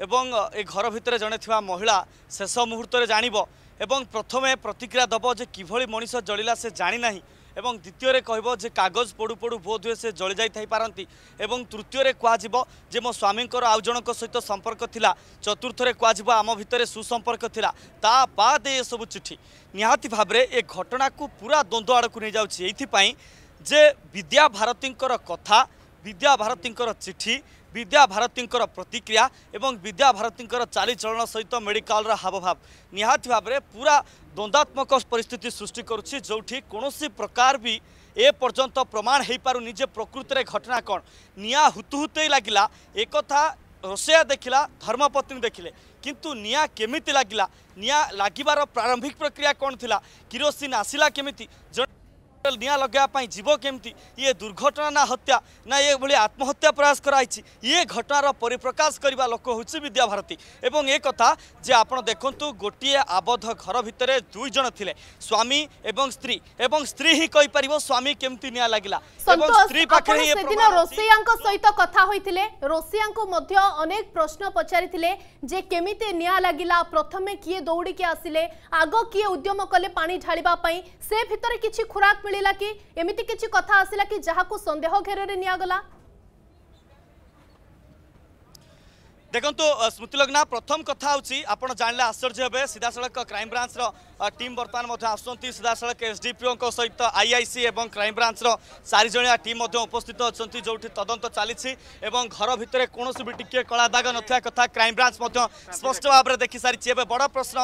S5: ଏବଂ ଏ ଘର ଭିତରେ ଜଣେ ଥିବା ମହିଳା ଶେଷ ମୁହୂର୍ତ୍ତରେ ଜାଣିବ ଏବଂ ପ୍ରଥମେ ପ୍ରତିକ୍ରିୟା ଦେବ ଯେ କିଭଳି ମଣିଷ ଜଳିଲା ସେ ଜାଣିନାହିଁ এবং দ্বিতীয়রে কহব যে কাগজ পড়ু পড়ু বোধ হুয়ে সে জলি যাই থাইপারতি এবং তৃতীয়রে কুহযিব যে মো স্বামীঙ্কর আউ জনক সহিত সম্পর্ক লা চতুর্থরে কুহযিব আম ভিতরে সুসম্পর্ক লা তা বাদে এসবু চিঠি নিহতি ভাবে এ ঘটনাকে পুরা দ্বন্দ্ব আড়ক নিয়ে যাচ্ছে এইপাই যে বিদ্যা ভারতীঙ্কর কথা বিদ্যা ভারতীঙ্কর চিঠি বিদ্যা ভারতীঙ্কর প্রতিক্রিয়া এবং বিদ্যা ভারতীঙ্কর চালিচলন সহিত মেডিকালর হাবভাব নিহতি ভাবে পুরা দ্বন্দ্বাত্মক পরিস্থিতি সৃষ্টি করছে যেটি কোণী প্রকার বি এ পর্যন্ত প্রমাণ হয়ে পু নিজে প্রকৃতরে ঘটনা কণ নিয়া হুতুহুতেই লাগিলা একথা ରୋଷେଇଆ ଦେଖିଲା ଧର୍ମପତ୍ନୀ ଦେଖିଲେ କିନ୍ତୁ ନିଆଁ କେମିତି ଲାଗିଲା ନିଆଁ ଲାଗିବାର ପ୍ରାରମ୍ଭିକ ପ୍ରକ୍ରିୟା କ'ଣ ଥିଲା କିରୋସିନ ଆସିଲା କେମିତି ନିଆଁ ଲଗାଇବା ପାଇଁ ଯିବ କେମିତି ଇଏ ଦୁର୍ଘଟଣା ନା ହତ୍ୟା ନା ଏଭଳି ଆତ୍ମହତ୍ୟା ପ୍ରୟାସ କରାଯାଇଛି ଇଏ ଘଟଣାର ପରିପ୍ରକାଶ କରିବା ଲୋକ ହେଉଛି ବିଦ୍ୟାଭାରତୀ ଏବଂ ଏ କଥା ଯେ ଆପଣ ଦେଖନ୍ତୁ ଗୋଟିଏ ଆବଦ୍ଧ ଘର ଭିତରେ ଦୁଇ ଜଣ ଥିଲେ ସ୍ୱାମୀ ଏବଂ ସ୍ତ୍ରୀ ଏବଂ ସ୍ତ୍ରୀ ହିଁ କହିପାରିବ ସ୍ୱାମୀ କେମିତି ନିଆଁ ଲାଗିଲା ଏବଂ ସ୍ତ୍ରୀ ପାଖରେ ସେଦିନ
S1: ରୋଷେଇଆଙ୍କ ସହିତ କଥା ହୋଇଥିଲେ ରୋଷେଇଆଙ୍କୁ ମଧ୍ୟ ଅନେକ ପ୍ରଶ୍ନ ପଚାରିଥିଲେ ଯେ କେମିତି ନିଆଁ ଲାଗିଲା ପ୍ରଥମେ କିଏ ଦୌଡ଼ିକି ଆସିଲେ ଆଗ କିଏ ଉଦ୍ୟମ କଲେ ପାଣି ଢାଳିବା ପାଇଁ ସେ ଭିତରେ କିଛି ଖୋରାକ ମିଳିଲା କି ଏମିତି କିଛି କଥା ଆସିଲା କି ଯାହାକୁ ସନ୍ଦେହ ଘେରରେ ନିଆଗଲା
S5: ଦେଖନ୍ତୁ ସ୍ମୃତିଲଗ୍ନା ପ୍ରଥମ କଥା ହେଉଛି ଆପଣ ଜାଣିଲେ ଆଶ୍ଚର୍ଯ୍ୟ ହେବେ ସିଧାସଳଖ କ୍ରାଇମବ୍ରାଞ୍ଚର ଟିମ୍ ବର୍ତ୍ତମାନ ମଧ୍ୟ ଆସୁଛନ୍ତି ସିଧାସଳଖ ଏସ୍ଡିପିଓଙ୍କ ସହିତ ଆଇଆଇସି ଏବଂ କ୍ରାଇମବ୍ରାଞ୍ଚର ଚାରିଜଣିଆ ଟିମ୍ ମଧ୍ୟ ଉପସ୍ଥିତ ଅଛନ୍ତି ଯେଉଁଠି ତଦନ୍ତ ଚାଲିଛି ଏବଂ ଘର ଭିତରେ କୌଣସି ବି ଟିକିଏ କଳା ଦାଗ ନଥିବା କଥା କ୍ରାଇମବ୍ରାଞ୍ଚ ମଧ୍ୟ ସ୍ପଷ୍ଟ ଭାବରେ ଦେଖିସାରିଛି ଏବେ ବଡ଼ ପ୍ରଶ୍ନ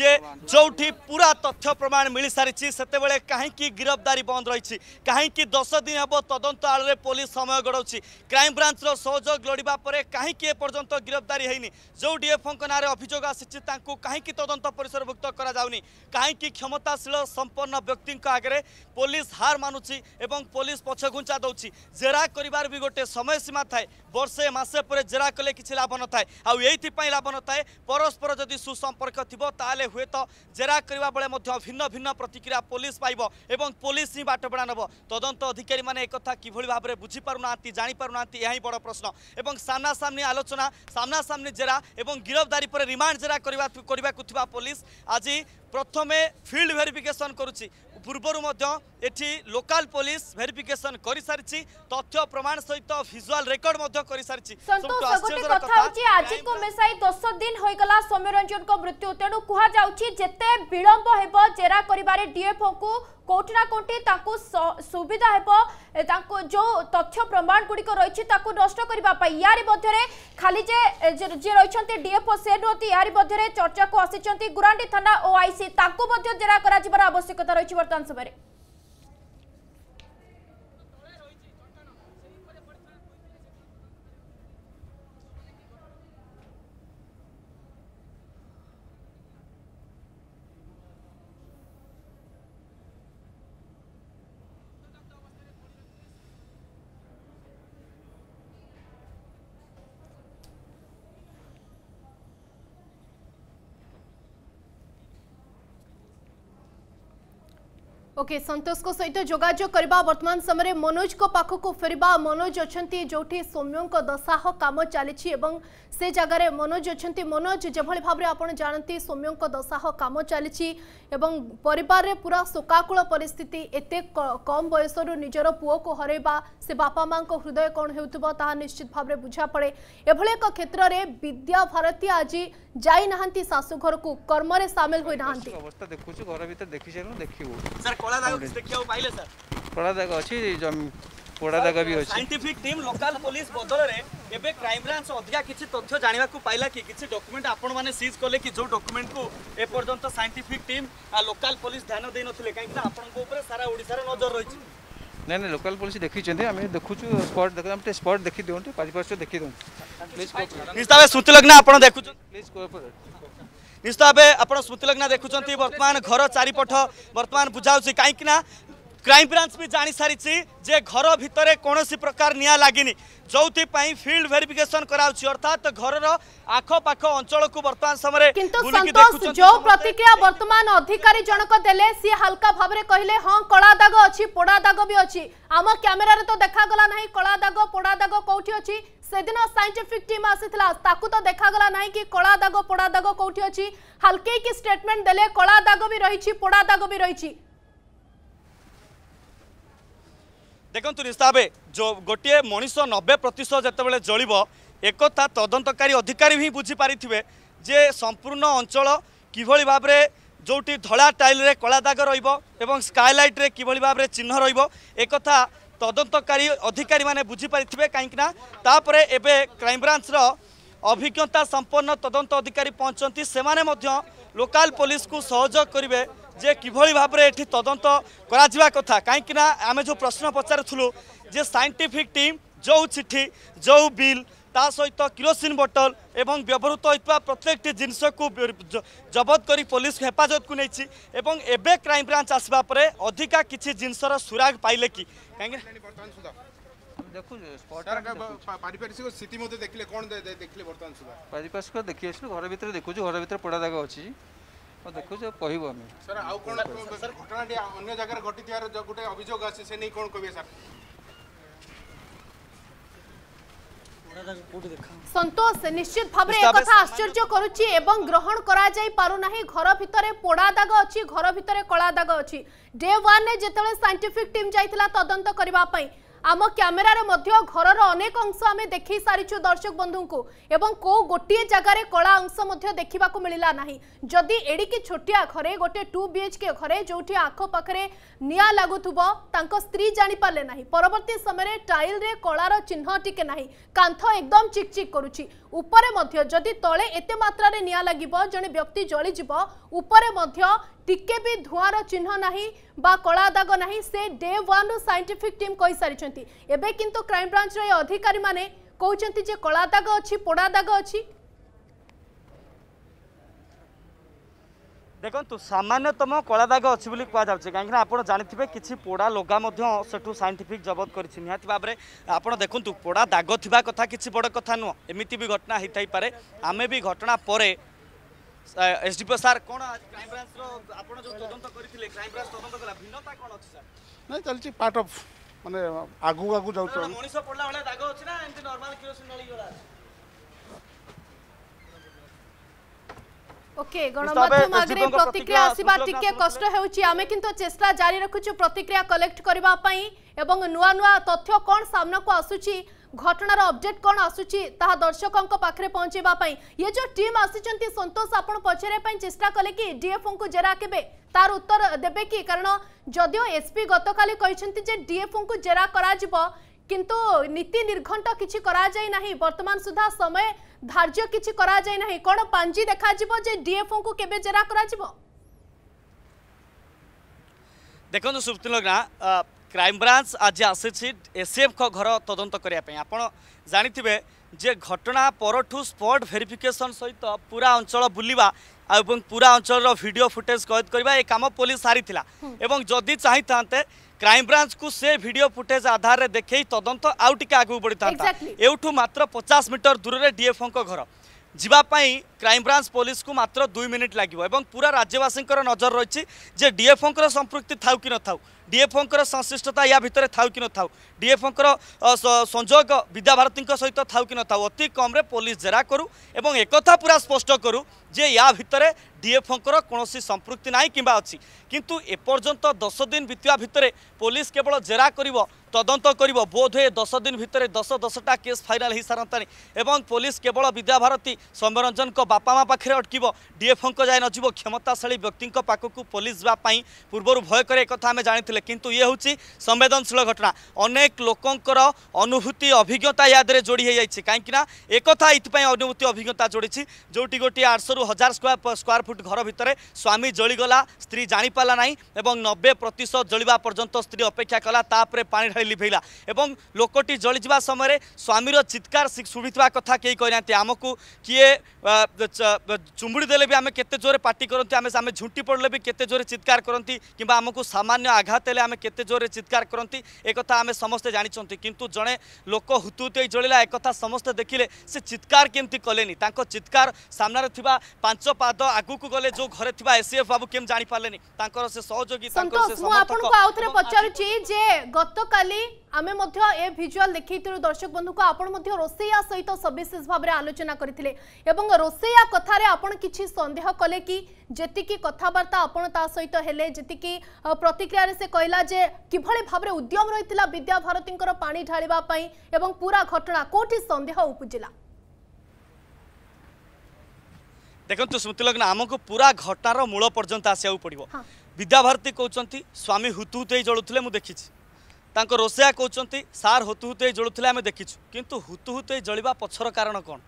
S5: ଯେ ଯେଉଁଠି ପୁରା ତଥ୍ୟ ପ୍ରମାଣ ମିଳିସାରିଛି ସେତେବେଳେ କାହିଁକି ଗିରଫଦାରୀ ବନ୍ଦ ରହିଛି କାହିଁକି ଦଶ ଦିନ ହେବ ତଦନ୍ତ ଆଳରେ ପୋଲିସ ସମୟ ଗଡ଼ାଉଛି କ୍ରାଇମବ୍ରାଞ୍ଚର ସହଯୋଗ ଲୋଡ଼ିବା ପରେ କାହିଁକି ଏପର୍ଯ୍ୟନ୍ତ ଗିରଫଦାରୀ ହେଇନି ଯେଉଁ ଡିଏଫ୍ଓଙ୍କ ନାଁରେ ଅଭିଯୋଗ ଆସିଛି ତାଙ୍କୁ କାହିଁକି ତଦନ୍ତ ପରିସରଭୁକ୍ତ କରାଯାଉନି କାହିଁକି କ୍ଷମତାଶୀଳ ସମ୍ପନ୍ନ ବ୍ୟକ୍ତିଙ୍କ ଆଗରେ ପୋଲିସ ହାର ମାନୁଛି ଏବଂ ପୋଲିସ ପଛଘୁଞ୍ଚା ଦେଉଛି ଜେରା କରିବାର ବି ଗୋଟେ ସମୟସୀମା ଥାଏ ବର୍ଷେ ମାସେ ପରେ ଜେରା କଲେ କିଛି ଲାଭ ନଥାଏ ଆଉ ଏଇଥିପାଇଁ ଲାଭ ନଥାଏ ପରସ୍ପର ଯଦି ସୁସମ୍ପର୍କ ଥିବ ତାହେଲେ ହୁଏତ ଜେରା କରିବା ବେଳେ ମଧ୍ୟ ଭିନ୍ନ ଭିନ୍ନ ପ୍ରତିକ୍ରିୟା ପୋଲିସ ପାଇବ ଏବଂ ପୋଲିସ ହିଁ ବାଟବଣା ନେବ ତଦନ୍ତ ଅଧିକାରୀମାନେ ଏକଥା କିଭଳି ଭାବରେ ବୁଝିପାରୁନାହାନ୍ତି ଜାଣିପାରୁନାହାନ୍ତି ଏହା ହିଁ ବଡ଼ ପ୍ରଶ୍ନ ଏବଂ ସାମ୍ନାସାମ୍ନି ଆଲୋଚନା ସାମ୍ନାସାମ୍ନି ଜେରା ଏବଂ ଗିରଫଦାରୀ ପରେ ରିମାଣ୍ଡ ଜେରା କରିବା କରିବାକୁ ଥିବା ପୋଲିସ ଆଜି ପ୍ରଥମ প্রথমে ফিল্ড ভেরিফিকেসন করুছি পূর্বর এটি লোকাল পুলিশ ভেরিফিকেসন করে সারিছি তথ্য প্রমাণ সহিত ভিজুয়াল রেকর্ড মধ্য করে সারিছি সন্তোষ গোটে কথা হচ্ছে আজি
S6: কো মেসাই 10 দিন হই গলা সৌম্যরঞ্জন কো মৃত্যু তেণু কুহা যাউছি যেতে বিলম্ব হেব জেরা করিবারে ডিএফও কো କୋଟି ନା କୋଟି ତାଙ୍କୁ ସୁବିଧା ହେବ ତାଙ୍କୁ ଯେଉଁ ତଥ୍ୟ ପ୍ରମାଣ ଗୁଡ଼ିକ ରହିଛି ତାକୁ ନଷ୍ଟ କରିବା ପାଇଁ ଏହାରି ମଧ୍ୟରେ ଖାଲି ଯେ ଯିଏ ରହିଛନ୍ତି ଡିଏଫ୍ଓ ସେ ନୁହନ୍ତି ଏହାରି ମଧ୍ୟରେ ଚର୍ଚ୍ଚାକୁ ଆସିଛନ୍ତି ଗୁରାଣ୍ଡି ଥାନା ଓ ଆଇସି ତାଙ୍କୁ ମଧ୍ୟ ଜେରା କରାଯିବାର ଆବଶ୍ୟକତା ରହିଛି ବର୍ତ୍ତମାନ ସମୟରେ
S1: ओके संतोष को सहित जोजोग करवा वर्तमान समय मनोज को को फेरवा मनोज अच्छा जो सौम्यों दशाह कम चली से जगार मनोज अच्छा मनोज जो भाव में आप जानते सौम्यों दशाह कम चली पर पूरा शोकाकूल परिस्थिति एत कम बयसर निजर पुओ को हरवा से बापा माँ हृदय कौन हो निश्चित भाव में बुझा पड़े एभली एक क्षेत्र में विद्या भारती आज जाई ना शाशुघर को कर्म
S3: सामिल होना
S5: अवस्था देखु घर भर देखी देखू ପୋଡ଼ା ଦାଗ ଦେଖିବାକୁ ପାଇଲେ ସାର୍
S3: ପୋଡ଼ା ଦାଗ ଅଛି ପୋଡ଼ା ଦାଗ ବି ଅଛି
S5: ସାଇଣ୍ଟିଫିକ୍ ଟିମ୍ ଲୋକାଲ ପୋଲିସ ବଦଳରେ ଏବେ କ୍ରାଇମବ୍ରାଞ୍ଚ ଅଧିକା କିଛି ତଥ୍ୟ ଜାଣିବାକୁ ପାଇଲା କି କିଛି ଡକ୍ୟୁମେଣ୍ଟ ଆପଣମାନେ ସିଜ୍ କଲେ କି ଯେଉଁ ଡକ୍ୟୁମେଣ୍ଟକୁ ଏପର୍ଯ୍ୟନ୍ତ ସାଇଣ୍ଟିଫିକ୍ ଟିମ୍ ଲୋକାଲ ପୋଲିସ ଧ୍ୟାନ ଦେଇନଥିଲେ କାହିଁକିନା ଆପଣଙ୍କ ଉପରେ ସାରା ଓଡ଼ିଶାର ନଜର ରହିଛି
S3: ନାଇଁ ନାଇଁ ଲୋକାଲ ପୋଲିସ ଦେଖିଛନ୍ତି ଆମେ ଦେଖୁଛୁ ସ୍ପଟ ଦେଖୁ ଆମେ ଟିକେ ସ୍ପଟ ଦେଖି ଦିଅନ୍ତୁ ପାରିପାର୍ଶ୍ୱ ଦେଖି ଦିଅନ୍ତୁ ପ୍ଲିଜ୍ ନିଶ୍ଚିତ ଭାବେ ଶ୍ରୁତିଲଗ୍ନ ଆପଣ ଦେଖୁଛନ୍ତି
S5: ପ୍ଲିଜ୍ କୋପରେଟ୍ নিশ্চিত ভাবে আপনার স্মৃতিলগ্না দেখুম বর্তমান ঘর চারিপট বর্তমান বুঝাউছি কাইকি না ক্রাইম ব্রাঞ্চ বি জাঁ সারিছি যে ঘর ভিতরে কোণী প্রকার নিয়া লাগিনি যৌথিপাই ফিল্ড ভেরিফিকেশন করাউছি অর্থাৎ ঘরর আখপাখ অঞ্চলকু বর্তমান সময়ে কিন্তু সন্তোষ যো
S1: প্রতিক্রিয়া বর্তমান অধিকারী জনক দেলে সি হালকা ভাবরে কহিলে হ্যাঁ কলা দাগ অছি পোড়া দাগ বি অছি আম ক্যামেরারে তো দেখা গলা নাই কলা দাগ পোড়া দাগ কোটি অছি সেদিন সাইন্টিফিক টিম আসিলা তাকে তো দেখাগলা না কি কলা দাগ পোড়া দাগ কোটি অছি হালকেইকি স্টেটমেন্ট দেলে কলা দাগ বি রয়েছে পোড়া দাগ বি রয়েছে
S5: দেখুন নিশাবে গোটিয়ে মনিষ নবে প্রতিশত যেতবে জলব একথা তদন্তকারী অধিকারী হি বুঝিপারিথে যে সম্পূর্ণ অঞ্চল কিভাবে ভাবে যেটি ধলা টাইলরে কলা দাগ রহব এবং স্কাইলাইট্রে কিভাবে ভাবে চিহ্ন রহব একথা তদন্তকারী অধিকারী মানে বুঝিপারিবে কিনা তাপরে এবে ক্রাইমব্রাঞ্চর অভিজ্ঞতা সম্পন্ন তদন্ত অধিকারী পঞ্চতি সে লোকাল পুলিশ কু সহযোগ করবে যে কিভাবে ভাবে এটি তদন্ত করা কথা কিনা আমি যে প্রশ্ন পচারু যে সাইন্টিফিক টিম যে চিঠি যে বিল ତା ସହିତ কিরোসিন বটল ଏବଂ ବ୍ୟବହୃତ ହୋଇଥିବା ପ୍ରତ୍ୟେକଟି ଜିନିଷକୁ ଜବତ କରି ପୋଲିସ ହେଫାଜତକୁ ନେଇଛି ଏବଂ ଏବେ କ୍ରାଇମବ୍ରାଞ୍ଚ ଆସିବା ପରେ ଅଧିକା କିଛି ଜିନିଷର ସୁରାଗ ପାଇଲେ କି କାହିଁକିନା পারিপার্শ্বিক স্থিতি
S3: পারিপার্শ্বিক দেখি আসলে ঘর ভিতরে দেখুছু ঘর ভিতরে পোড়া দাগ অছি দেখুছু কহিব আমি ঘটনাটি অন্য জায়গায় ঘটিতিবার গোটে অভিযোগ আছে সে নেই কোন স্যার
S1: সন্তোষ নিশ্চিত ভাবে একথা আশ্চর্য করুচি এবং গ্রহণ করা যাই পারু না ঘর ভিতরে পোড়া দাগ অছি ঘর ভিতরে কলা দাগ অছি ডে ওয়ানে যেতবে সাইন্টিফিক টিম যাইতিলা তদন্ত করিবা পাই ଆମ କ୍ୟାମେରାରେ ମଧ୍ୟ ଘରର ଅନେକ ଅଂଶ ଆମେ ଦେଖାଇ ସାରିଛୁ ଦର୍ଶକ ବନ୍ଧୁଙ୍କୁ ଏବଂ କେଉଁ ଗୋଟିଏ ଜାଗାରେ କଳା ଅଂଶ ମଧ୍ୟ ଦେଖିବାକୁ ମିଳିଲା ନାହିଁ ଯଦି ଏଡ଼ିକି ଛୋଟିଆ ଘରେ ଗୋଟେ ଟୁ ବି ଏଚ୍ କେ ଘରେ ଯେଉଁଠି ଆଖପାଖରେ ନିଆଁ ଲାଗୁଥିବ ତାଙ୍କ ସ୍ତ୍ରୀ ଜାଣିପାରିଲେ ନାହିଁ ପରବର୍ତ୍ତୀ ସମୟରେ ଟାଇଲ୍ରେ କଳାର ଚିହ୍ନ ଟିକେ ନାହିଁ କାନ୍ଥ ଏକଦମ ଚିକ୍ଚିକ୍ କରୁଛି ଉପରେ ମଧ୍ୟ ଯଦି ତଳେ ଏତେ ମାତ୍ରାରେ ନିଆଁ ଲାଗିବ ଜଣେ ବ୍ୟକ୍ତି ଜଳିଯିବ ଉପରେ ମଧ୍ୟ টিকে বি ধূয়ার চিহ্ন না বা কলা দাগ না সে ডে ওয়ান সাইন্টিফিক টিম কইসারি এবে কিন্তু ক্রাইমব্রাঞ্চর এই অধিকারী মানে কৌঁচ যে কলা দাগ অছি পোড়া দাগ অছি
S5: দেখন্তু সামান্যতম কলা দাগ অছি বলি কোয়া যাচ্ছে কারণ আপনার জাঁথিবে কিছু পোড়া লগা মধ্যে সেটু সাইন্টিফিক জবত করেছি নিহতি ভাবে আপনার দেখুন পোড়া দাগ থাকা কিছু বড় কথা নুহ এমিতি বি ঘটনা হয়ে থাইপরে আমি বি ঘটনা পরে ଏସ୍ଡିପିଓ ସାର୍ କ'ଣ କ୍ରାଇମବ୍ରାଞ୍ଚର ଆପଣ ଯେଉଁ ତଦନ୍ତ କରିଥିଲେ କ୍ରାଇମବ୍ରାଞ୍ଚ ତଦନ୍ତ କଲା ଭିନ୍ନତା କ'ଣ ଅଛି ସାର୍ ନାଇଁ ଚାଲିଛି
S3: ପାର୍ଟ ଅଫ୍ ମାନେ ଆଗକୁ ଆଗକୁ ଯାଉଛୁ ମଣିଷ
S5: ପଡ଼ିଲା ଭଳିଆ ଦାଗ ଅଛି ନା ଏମିତି ନର୍ମାଲ କିରୋସିନ ନଳିଗଲା
S1: ওকে গণমাধ্যম আগে প্রতিক্রিয়া আসবা টিকে কষ্ট হেউচি আমি কিন্তু চেষ্টা জারি রাখুছু প্রতিক্রিয়া কলেক্ট করিবা পাই এবং নূয়া নূয়া তথ্য কোন সামনাকু আসুচি ঘটনার অপডেট কোণ আসুচি তাহা দর্শকঙ্ক পাখরে পৌঁছাইবা পাই ইয়ে যে টিম আসিছন্তি সন্তোষ আপন পচারিবা পাই চেষ্টা কলে কি ডিএফও কু জেরা কেবে তার উত্তর দেবে কি কারণ যদিও এসপি গতকালি কইছন্তি যে ডিএফও কু জেরা করা যিব কিন্তু নীতি নির্ঘণ্ট কিছু করা যাই না বর্তমান সুদ্ধা সময় ধার্য কিছু করা যাই না কোন পাঞ্জি দেখা যিব যে ডিএফও কু কেবে জেরা করা যিব
S5: দেখুন সুপ্তিলগ্না ক্রাইম ব্রাঞ্চ আজ আসিছি এসিএফ ঘর তদন্ত করা আপনার জাঁথিবে যে ঘটনা পরঠু স্পট ভেরিফিকেসন সহ পুরা অঞ্চল বুলিবা এবং পুরা অঞ্চলর ভিডিও ফুটেজ কয়েদ করা এই কাম পুলিশ সারি এবং যদি চাইতে ক্রাইম ব্রাঞ্চ কু সে ভিডিও ফুটেজ আধারে দেখে তদন্ত আউ টিকে আগুক বড়ি থাকে এউঠু মাত্র পচাশ মিটর দূরের ডিএফও ঘর যাওয়া ক্রাইম ব্রাঞ্চ পুলিশ কু মাত্র দুই মিনিট লাগবে এবং পুরা রাজ্যবাসী নজর রয়েছে যে ডিএফও সম্পৃক্তি থাও কি নথাও ଡିଏଫ୍ଓଙ୍କର ସଂଶ୍ଲିଷ୍ଟତା ୟା ଭିତରେ ଥାଉ କି ନଥାଉ ଡିଏଫ୍ଓଙ୍କର ସଂଯୋଗ ବିଦ୍ୟାଭାରତୀଙ୍କ ସହିତ ଥାଉ କି ନଥାଉ ଅତି କମ୍ରେ ପୋଲିସ ଜେରା କରୁ ଏବଂ ଏକଥା ପୁରା ସ୍ପଷ୍ଟ କରୁ ଯେ ୟା ଭିତରେ ଡିଏଫ୍ଓଙ୍କର କୌଣସି ସମ୍ପୃକ୍ତି ନାହିଁ କିମ୍ବା ଅଛି କିନ୍ତୁ ଏପର୍ଯ୍ୟନ୍ତ ଦଶ ଦିନ ବିତିବା ଭିତରେ ପୋଲିସ କେବଳ ଜେରା କରିବ তদন্ত করব বোধহয়ে দশ দিন ভিতরে দশ দশটা কেস ফাইনাল হয়ে সারতা এবং পুলিশ কেবল বিদ্যাভারতী সৌম্যরঞ্জন বাপা মা পাখে অটকিব ডিএফঙ্ যায় নযিব ক্ষমতাশালী ব্যক্তি পাখক পুলিশ যাওয়া পূর্বর ভয় করে একথা আমি জাঁলে কিন্তু ইয়ে হচ্ছে সংবেদনশীল ঘটনা অনেক লোকর অনুভূতি অভিজ্ঞতা ইয়াদে যোড়ি হয়ে যাই কিন্তু না একথা এইপাই অনুভূতি অভিজ্ঞতা যোড়িছি যেটি গোটি আটশো হাজার স্কোয়ার স্কোয়ার ফুট ঘর ভিতরে স্বামী জলিগলা স্ত্রী জাঁপারা না এবং নবে প্রত জলিবা পর্যন্ত স্ত্রী অপেক্ষা কলা তাপরে পাড়ি लिभला एवं लोकटी जलिजा समय स्वामीर चित्कार शुभुवा कथा केही कही आमको किए चुमुड़ी देले भी आम केते जोरे पार्टी करते आम आम झुंटी पड़े भी केते जोरे चित्कार करती कि आमको सामान्य आघात हेल्ले आम केते जोरे चित्कार करती एक आम समस्ते जानी किंतु जड़े लोक हुतुत जलिला एक समस्ते देखिले से चित्कार केमती कले चित्कार सामने पांच पाद आगक गले जो घरे थी एसीएफ बाबू के जानी से सहयोगी संतोष मु आपनको
S1: গলি আমি মধ্য এ ভিজুয়াল দেখাইলু দর্শক বন্ধুক আপনার রোষেয়া সহিত সবিশেষ ভাবে আলোচনা করে এবং রোষেয়া কথার আপনার কিছু সন্দেহ কলে কি যেতিকি কথাবার্তা আপনার তা সহিত হলে যেতিকি প্রতিক্রিয়ার সে কহিলা যে কিভাবে ভাবে উদ্যম রয়েছে বিদ্যাভারতীঙ্কর পা ঢাড়া এবং পুরা ঘটনা কোটি সন্দেহ উপজিলা
S5: দেখন্তু স্মৃতিলগ্ন আমাকে পুরা ঘটনার মূল পর্যন্ত আসিয়া পড়ব বিদ্যাভারতী কৌঁচ স্বামী হুতু হুতেই জলুলে মু দেখিছি ତାଙ୍କ ରୋଷେୟା କହୁଛନ୍ତି ସାର୍ ହୁତୁ ହୁତୁ ହୋଇ ଜଳୁଥିଲେ ଆମେ ଦେଖିଛୁ କିନ୍ତୁ ହୁତୁ ହୁତୁ ହେଇ ଜଳିବା ପଛର କାରଣ କ'ଣ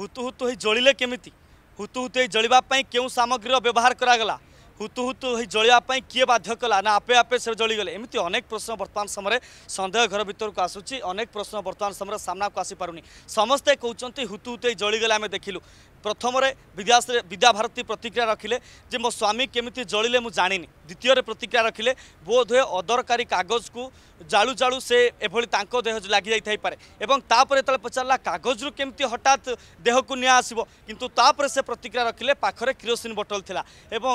S5: ହୁତୁ ହୁତୁ ହୋଇ ଜଳିଲେ କେମିତି ହୁତୁ ହୁତୁ ହେଇ ଜଳିବା ପାଇଁ କେଉଁ ସାମଗ୍ରୀର ବ୍ୟବହାର କରାଗଲା হুতু হুতু হয়ে জলিয়া কি বাধ্য কলা না আপে আপে সে জলিগলে এমনি অনেক প্রশ্ন বর্তমান সময় সন্দেহ ঘর ভিতরক আসুচি অনেক প্রশ্ন বর্তমান সময় সামনাকু আসিপারুনি সমস্তে কৌন হুতু হয়ে জলিগলে আমি দেখিলু প্রথমে বিদ্যাশ্রী বিদ্যাভারতী প্রতিক্রিয়া রাখলে যে মো স্বামী কেমিতি জলিলে মু জানিনি দ্বিতীয় প্রতিক্রিয়া রাখলে বোধ হয়ে অদরকারি কাগজ কু জাড়ু জাড়ু সে এভাবে তাঁক দেহ লাগি যাই পারে এবং তাপরে যেত পচারা কাগজ রু কেমিতি হঠাৎ দেহকু নিয়া আসব কিন্তু তাপরে সে প্রতিক্রিয়া রাখলে পাখে কিরোসিন বটল লা এবং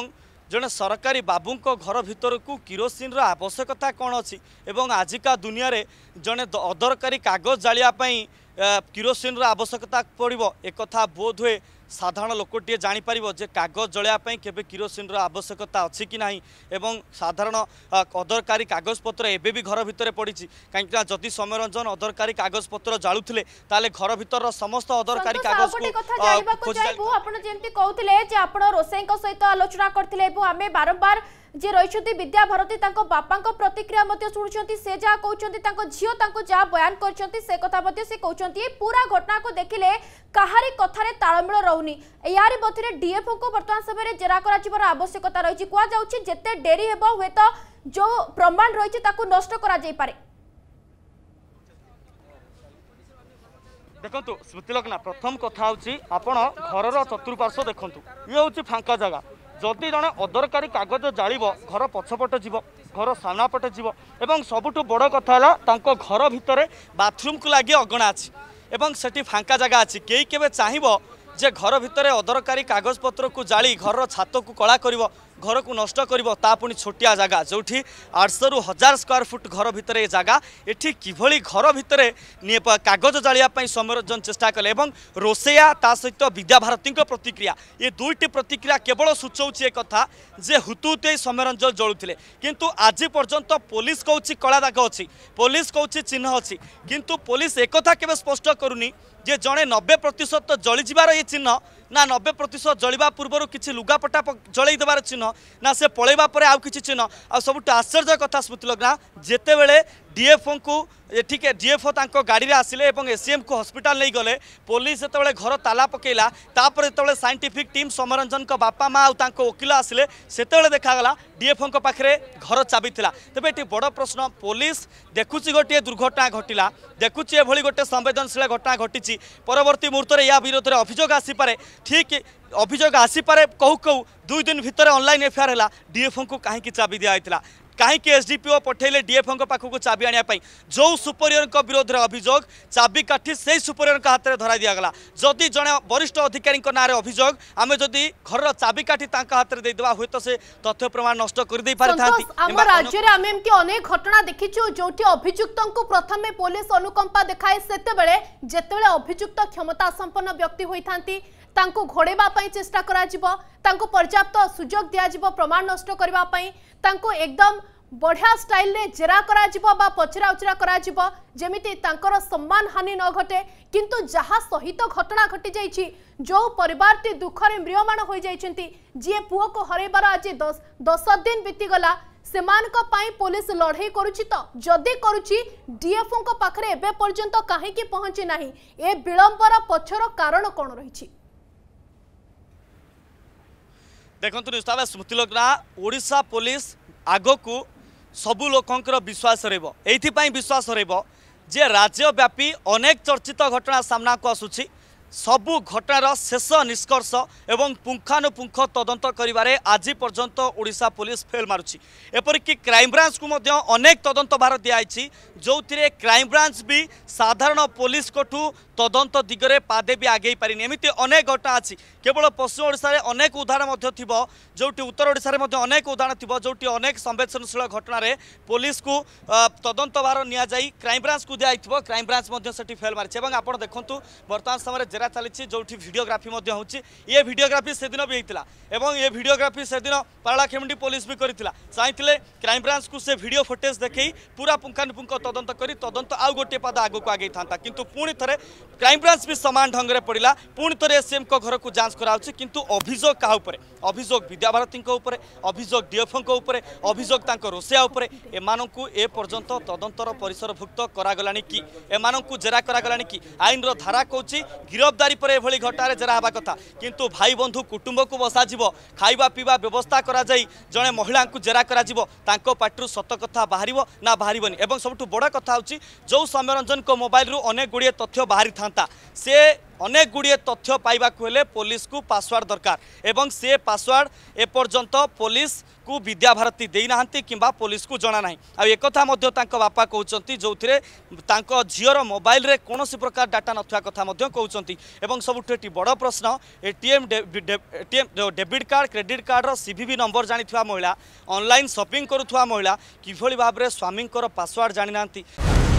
S5: ଜଣେ ସରକାରୀ ବାବୁଙ୍କ ଘର ଭିତରକୁ କିରୋସିନ୍ର ଆବଶ୍ୟକତା କ'ଣ ଅଛି ଏବଂ ଆଜିକା ଦୁନିଆରେ ଜଣେ ଅଦରକାରୀ କାଗଜ ଜାଳିବା ପାଇଁ କିରୋସିନ୍ର ଆବଶ୍ୟକତା ପଡ଼ିବ ଏକଥା ବୋଧ ହୁଏ ସାଧାରଣ ଲୋକଟିଏ ଜାଣିପାରିବ ଯେ କାଗଜ ଜଳାଇବା ପାଇଁ କେବେ କିରୋସିନର ଆବଶ୍ୟକତା ଅଛି କି ନାହିଁ ଏବଂ ସାଧାରଣ ଅଦରକାରୀ କାଗଜପତ୍ର ଏବେ ବି ଘର ଭିତରେ ପଡ଼ିଛି କାହିଁକିନା ଯଦି ସୌମ୍ୟରଞ୍ଜନ ଅଦରକାରୀ କାଗଜପତ୍ର ଜାଳୁଥିଲେ ତାହେଲେ ଘର ଭିତରର ସମସ୍ତ ଅଦରକାରୀ କାଗଜ
S6: ଆପଣ ଯେମିତି କହୁଥିଲେ ଯେ ଆପଣ ରୋଷେଇଙ୍କ ସହିତ ଆଲୋଚନା କରିଥିଲେ ଏବଂ ଆମେ ବାରମ୍ବାର যে রয়েছেন বিদ্যাভারতী তাঁর বাপা প্রতিক্রিয়া শুণুচার সে যা কৌন তাঁর ঝিও তাঁর যা বয়ান করছেন সে কথা সে কৌন এই পুরা ঘটনা দেখলে কাহারি কথার তাড়মিল রুনি ইয়ারি মধ্যে ডিএফও বর্তমান সময় জেরা করা আবশ্যকতা রয়েছে কুযাচ্ছে যেতে ডেরি হব হুয়েত যে প্রমাণ রয়েছে তাকে নষ্ট করা যাইপরে
S5: দেখুন স্মৃতিলগ্না প্রথম কথা হচ্ছে আপনার ঘরর চতুর্পার্শ্ব দেখুন ইয়ে হচ্ছে ফাঙ্কা জায়গা ଯଦି ଜଣେ ଅଦରକାରୀ କାଗଜ ଜାଳିବ ଘର ପଛପଟେ ଯିବ ଘର ସାନାପଟେ ଯିବ ଏବଂ ସବୁଠୁ ବଡ଼ କଥା ହେଲା ତାଙ୍କ ଘର ଭିତରେ ବାଥରୁମ୍କୁ ଲାଗି ଅଗଣା ଅଛି ଏବଂ ସେଠି ଫାଙ୍କା ଜାଗା ଅଛି କେହି କେବେ ଚାହିଁବ যে ঘর ভিতরে অদরকারী কাগজপত্রকু জালি ঘরর ছাতকু কলা করিব ঘরকু নষ্ট করব তা পুঁ ছোটিয়া জায়গা যেটি আটশরু হাজার স্কোয়ার ফুট ঘর ভিতরে এই জায়গা এটি কিভাবে ঘর ভিতরে কাগজ জাড়া সমরঞ্জন চেষ্টা কলে এবং রোষেয়া তা সহ বিদ্যাভারতী প্রতিক্রিয়া এ দুইটি প্রতিক্রিয়া কেবল সূচাউছি কথা যে হুতু হুতুতে সমরঞ্জন জলুলে কিন্তু আজ পর্যন্ত পুলিশ কৌছি কলা দাগ অ পুলিশ কৌছি চিহ্ন অ কিন্তু পুলিশ একথা কেবে স্পষ্ট করুনি ଯେ ଜଣେ ନବେ ପ୍ରତିଶତ ଜଳିଯିବାର ଇଏ ଚିହ୍ନ ନା ନବେ ପ୍ରତିଶତ ଜଳିବା ପୂର୍ବରୁ କିଛି ଲୁଗାପଟା ଜଳେଇ ଦେବାର ଚିହ୍ନ ନା ସେ ପଳେଇବା ପରେ ଆଉ କିଛି ଚିହ୍ନ ଆଉ ସବୁଠୁ ଆଶ୍ଚର୍ଯ୍ୟ କଥା ସ୍ମୃତି ଲଗ୍ନା ଯେତେବେଳେ ডিএফঙ্কু ঠিক ডিএফ তাঙ্ক গাড়িরে আসলে এবং এসিএমকু হসপিটাল নেই গলে পুলিশ যেতবে ঘর তালা পকাইলা তাপরে যেতবে সাইন্টিফিক টিম সমরঞ্জনক বাপা মা আঙ্ক ওকিল আসলে সেতবে দেখাগলা ডিএফঙ্ক পাখে ঘর চাবি লা তবে এটি বড় প্রশ্ন পুলিশ দেখুছি গোটিয়ে দুর্ঘটনা ঘটিলা দেখুছি এভাবে গোটে সংবেদনশীল ঘটনা ঘটিছি পরবর্তী মুহূর্তে ইয়া বিরোধে অভিযোগ আসিপারে ঠিক অভিযোগ আসিপারে কৌ কৌ দুই দিন ভিতরে অনলাইন এফআইআর হল ডিএফঙ্কু কাহিকি চাবি দিয়া হয়েছিল କାହିଁକି ଏସ୍ଡିପିଓ ପଠାଇଲେ ଡିଏଫ୍ଓଙ୍କ ପାଖକୁ ଚାବି ଆଣିବା ପାଇଁ ଯେଉଁ ସୁପରିୟରଙ୍କ ବିରୋଧରେ ଅଭିଯୋଗ ଚାବିକାଠି ସେହି ସୁପରିୟରଙ୍କ ହାତରେ ଧରାଇ ଦିଆଗଲା ଯଦି ଜଣେ ବରିଷ୍ଠ ଅଧିକାରୀଙ୍କ ନାଁରେ ଅଭିଯୋଗ ଆମେ ଯଦି ଘରର ଚାବିକାଠି ତାଙ୍କ ହାତରେ ଦେଇଦେବା ହୁଏତ ସେ ତଥ୍ୟ ପ୍ରମାଣ ନଷ୍ଟ କରିଦେଇ ପାରିଥାନ୍ତି ଆମ ରାଜ୍ୟରେ ଆମେ
S1: ଏମିତି ଅନେକ ଘଟଣା ଦେଖିଛୁ ଯୋଉଠି ଅଭିଯୁକ୍ତଙ୍କୁ ପ୍ରଥମେ ପୋଲିସ ଅନୁକମ୍ପା ଦେଖାଏ ସେତେବେଳେ ଯେତେବେଳେ ଅଭିଯୁକ୍ତ କ୍ଷମତା ସମ୍ପନ୍ନ ବ୍ୟକ୍ତି ହୋଇଥାନ୍ତି ତାଙ୍କୁ ଘୋଡ଼େଇବା ପାଇଁ ଚେଷ୍ଟା କରାଯିବ ତାଙ୍କୁ ପର୍ଯ୍ୟାପ୍ତ ସୁଯୋଗ ଦିଆଯିବ ପ୍ରମାଣ ନଷ୍ଟ କରିବା ପାଇଁ ତାଙ୍କୁ ଏକଦମ ବଢ଼ିଆ ଷ୍ଟାଇଲରେ ଜେରା କରାଯିବ ବା ପଚରା ଉଚରା କରାଯିବ ଯେମିତି ତାଙ୍କର ସମ୍ମାନ ହାନି ନ ଘଟେ କିନ୍ତୁ ଯାହା ସହିତ ଘଟଣା ଘଟିଯାଇଛି ଯେଉଁ ପରିବାରଟି ଦୁଃଖରେ ମ୍ରିୟମାଣ ହୋଇଯାଇଛନ୍ତି ଯିଏ ପୁଅକୁ ହରାଇବାର ଆଜି ଦଶ ଦିନ ବିତିଗଲା ସେମାନଙ୍କ ପାଇଁ ପୋଲିସ ଲଢ଼େଇ କରୁଛି ତ ଯଦି କରୁଛି ଡିଏଫ୍ଓଙ୍କ ପାଖରେ ଏବେ ପର୍ଯ୍ୟନ୍ତ କାହିଁକି ପହଞ୍ଚି ନାହିଁ ଏ ବିଳମ୍ବର ପଛର କାରଣ କ'ଣ ରହିଛି
S5: ଦେଖନ୍ତୁ ନିଶ୍ଚିତ ଭାବେ ସ୍ମୃତି ଲଗ୍ନା ଓଡ଼ିଶା ପୋଲିସ ଆଗକୁ ସବୁ ଲୋକଙ୍କର ବିଶ୍ୱାସ ରହିବ ଏଇଥିପାଇଁ ବିଶ୍ୱାସ ରହିବ ଯେ ରାଜ୍ୟବ୍ୟାପୀ ଅନେକ ଚର୍ଚ୍ଚିତ ଘଟଣା ସାମ୍ନାକୁ ଆସୁଛି ସବୁ ଘଟଣାର ଶେଷ ନିଷ୍କର୍ଷ ଏବଂ ପୁଙ୍ଖାନୁପୁଙ୍ଖ ତଦନ୍ତ କରିବାରେ ଆଜି ପର୍ଯ୍ୟନ୍ତ ଓଡ଼ିଶା ପୋଲିସ ଫେଲ୍ ମାରୁଛି ଏପରିକି କ୍ରାଇମବ୍ରାଞ୍ଚକୁ ମଧ୍ୟ ଅନେକ ତଦନ୍ତ ଭାର ଦିଆଯାଇଛି ଯେଉଁଥିରେ କ୍ରାଇମବ୍ରାଞ୍ଚ ବି ସାଧାରଣ ପୋଲିସଙ୍କଠୁ ତଦନ୍ତ ଦିଗରେ ପାଦେ ବି ଆଗେଇ ପାରିନି ଏମିତି ଅନେକ ଘଟଣା ଅଛି କେବଳ ପଶ୍ଚିମ ଓଡ଼ିଶାରେ ଅନେକ ଉଦାହରଣ ମଧ୍ୟ ଥିବ ଯେଉଁଠି ଉତ୍ତର ଓଡ଼ିଶାରେ ମଧ୍ୟ ଅନେକ ଉଦାହରଣ ଥିବ ଯେଉଁଠି ଅନେକ ସମ୍ବେଦନଶୀଳ ଘଟଣାରେ ପୋଲିସକୁ ତଦନ୍ତଭାର ନିଆଯାଇ କ୍ରାଇମବ୍ରାଞ୍ଚକୁ ଦିଆଯାଇଥିବ କ୍ରାଇମବ୍ରାଞ୍ଚ ମଧ୍ୟ ସେଠି ଫେଲ୍ ମାରିଛି ଏବଂ ଆପଣ ଦେଖନ୍ତୁ ବର୍ତ୍ତମାନ ସମୟରେ ଜେରା ଚାଲିଛି ଯେଉଁଠି ଭିଡ଼ିଓଗ୍ରାଫି ମଧ୍ୟ ହେଉଛି ଏ ଭିଡ଼ିଓଗ୍ରାଫି ସେଦିନ ବି ହେଇଥିଲା ଏବଂ ଏ ଭିଡ଼ିଓଗ୍ରାଫି ସେଦିନ ପାରଳାଖେମୁଣ୍ଡି ପୋଲିସ ବି କରିଥିଲା ଚାହିଁଥିଲେ କ୍ରାଇମବ୍ରାଞ୍ଚକୁ ସେ ଭିଡ଼ିଓ ଫୁଟେଜ୍ ଦେଖେଇ ପୁରା ପୁଙ୍ଖାନୁପୁଙ୍ଖ ତଦନ୍ତ তদন্ত করে তদন্ত আউ গোটিয়ে পাদ আগুক আগেই থাকে কিন্তু পুঁ থে ক্রাইমব্রাঞ্চ বি সমান ঢঙ্গে পড়া পুঁ থে এসএম ঘরক যাঞ্চ করা হচ্ছে কিন্তু অভিযোগ কাহা উপরে অভিযোগ বিদ্যাভারতী উপরে অভিযোগ ডিএফ উপরে অভিযোগ তাঁর রোষেয়া উপরে এমানকু এ পর্যন্ত তদন্তর পরিসরভুক্ত করা কি এমানকু জেরা করা কি আইনর ধারা কৌছি গিরফদারি পরে এভাবে ঘটনার জেরা হওয়া কথা কিন্তু ভাই বন্ধু কুটুম্বকু বসাযিব খাইবা পিবা ব্যবস্থা করা যাই জনে মহিলা জেরা করা তাঁর পাটু সত কথা বাহার না বাহারবনি এবং সবুঠ বড় বড় কথা হচ্ছে যে সৌম্যরঞ্জন মোবাইল অনেক গুড়িয়ে তথ্য বাহারি থাকে সে অনেক গুড়িয়ে তথ্য পাইবাকু হলে পুলিশকু পাসওয়ার্ড দরকার এবং সে পাসওয়ার্ড এপর্যন্ত পুলিশকু বিদ্যাভারতী দেই না কিংবা পুলিশকু জনা না আকথা মধ্য তাঁর বাপা কৌঁচি যে তাঁর ঝিওর মোবাইলের কৌশি প্রকার ডাটা নথা কথা মধ্যে কৌঁচি এবং সবুঠু এটি বড় প্রশ্ন ATM ATM debit card credit কার্ডর সিভিভি নম্বর জাঁথা মহিলা অনলাইন সপিং করুয়া মহিলা কিভাবে ভাবে স্বামীঙ্কর পাসওয়ার্ড জাঁ না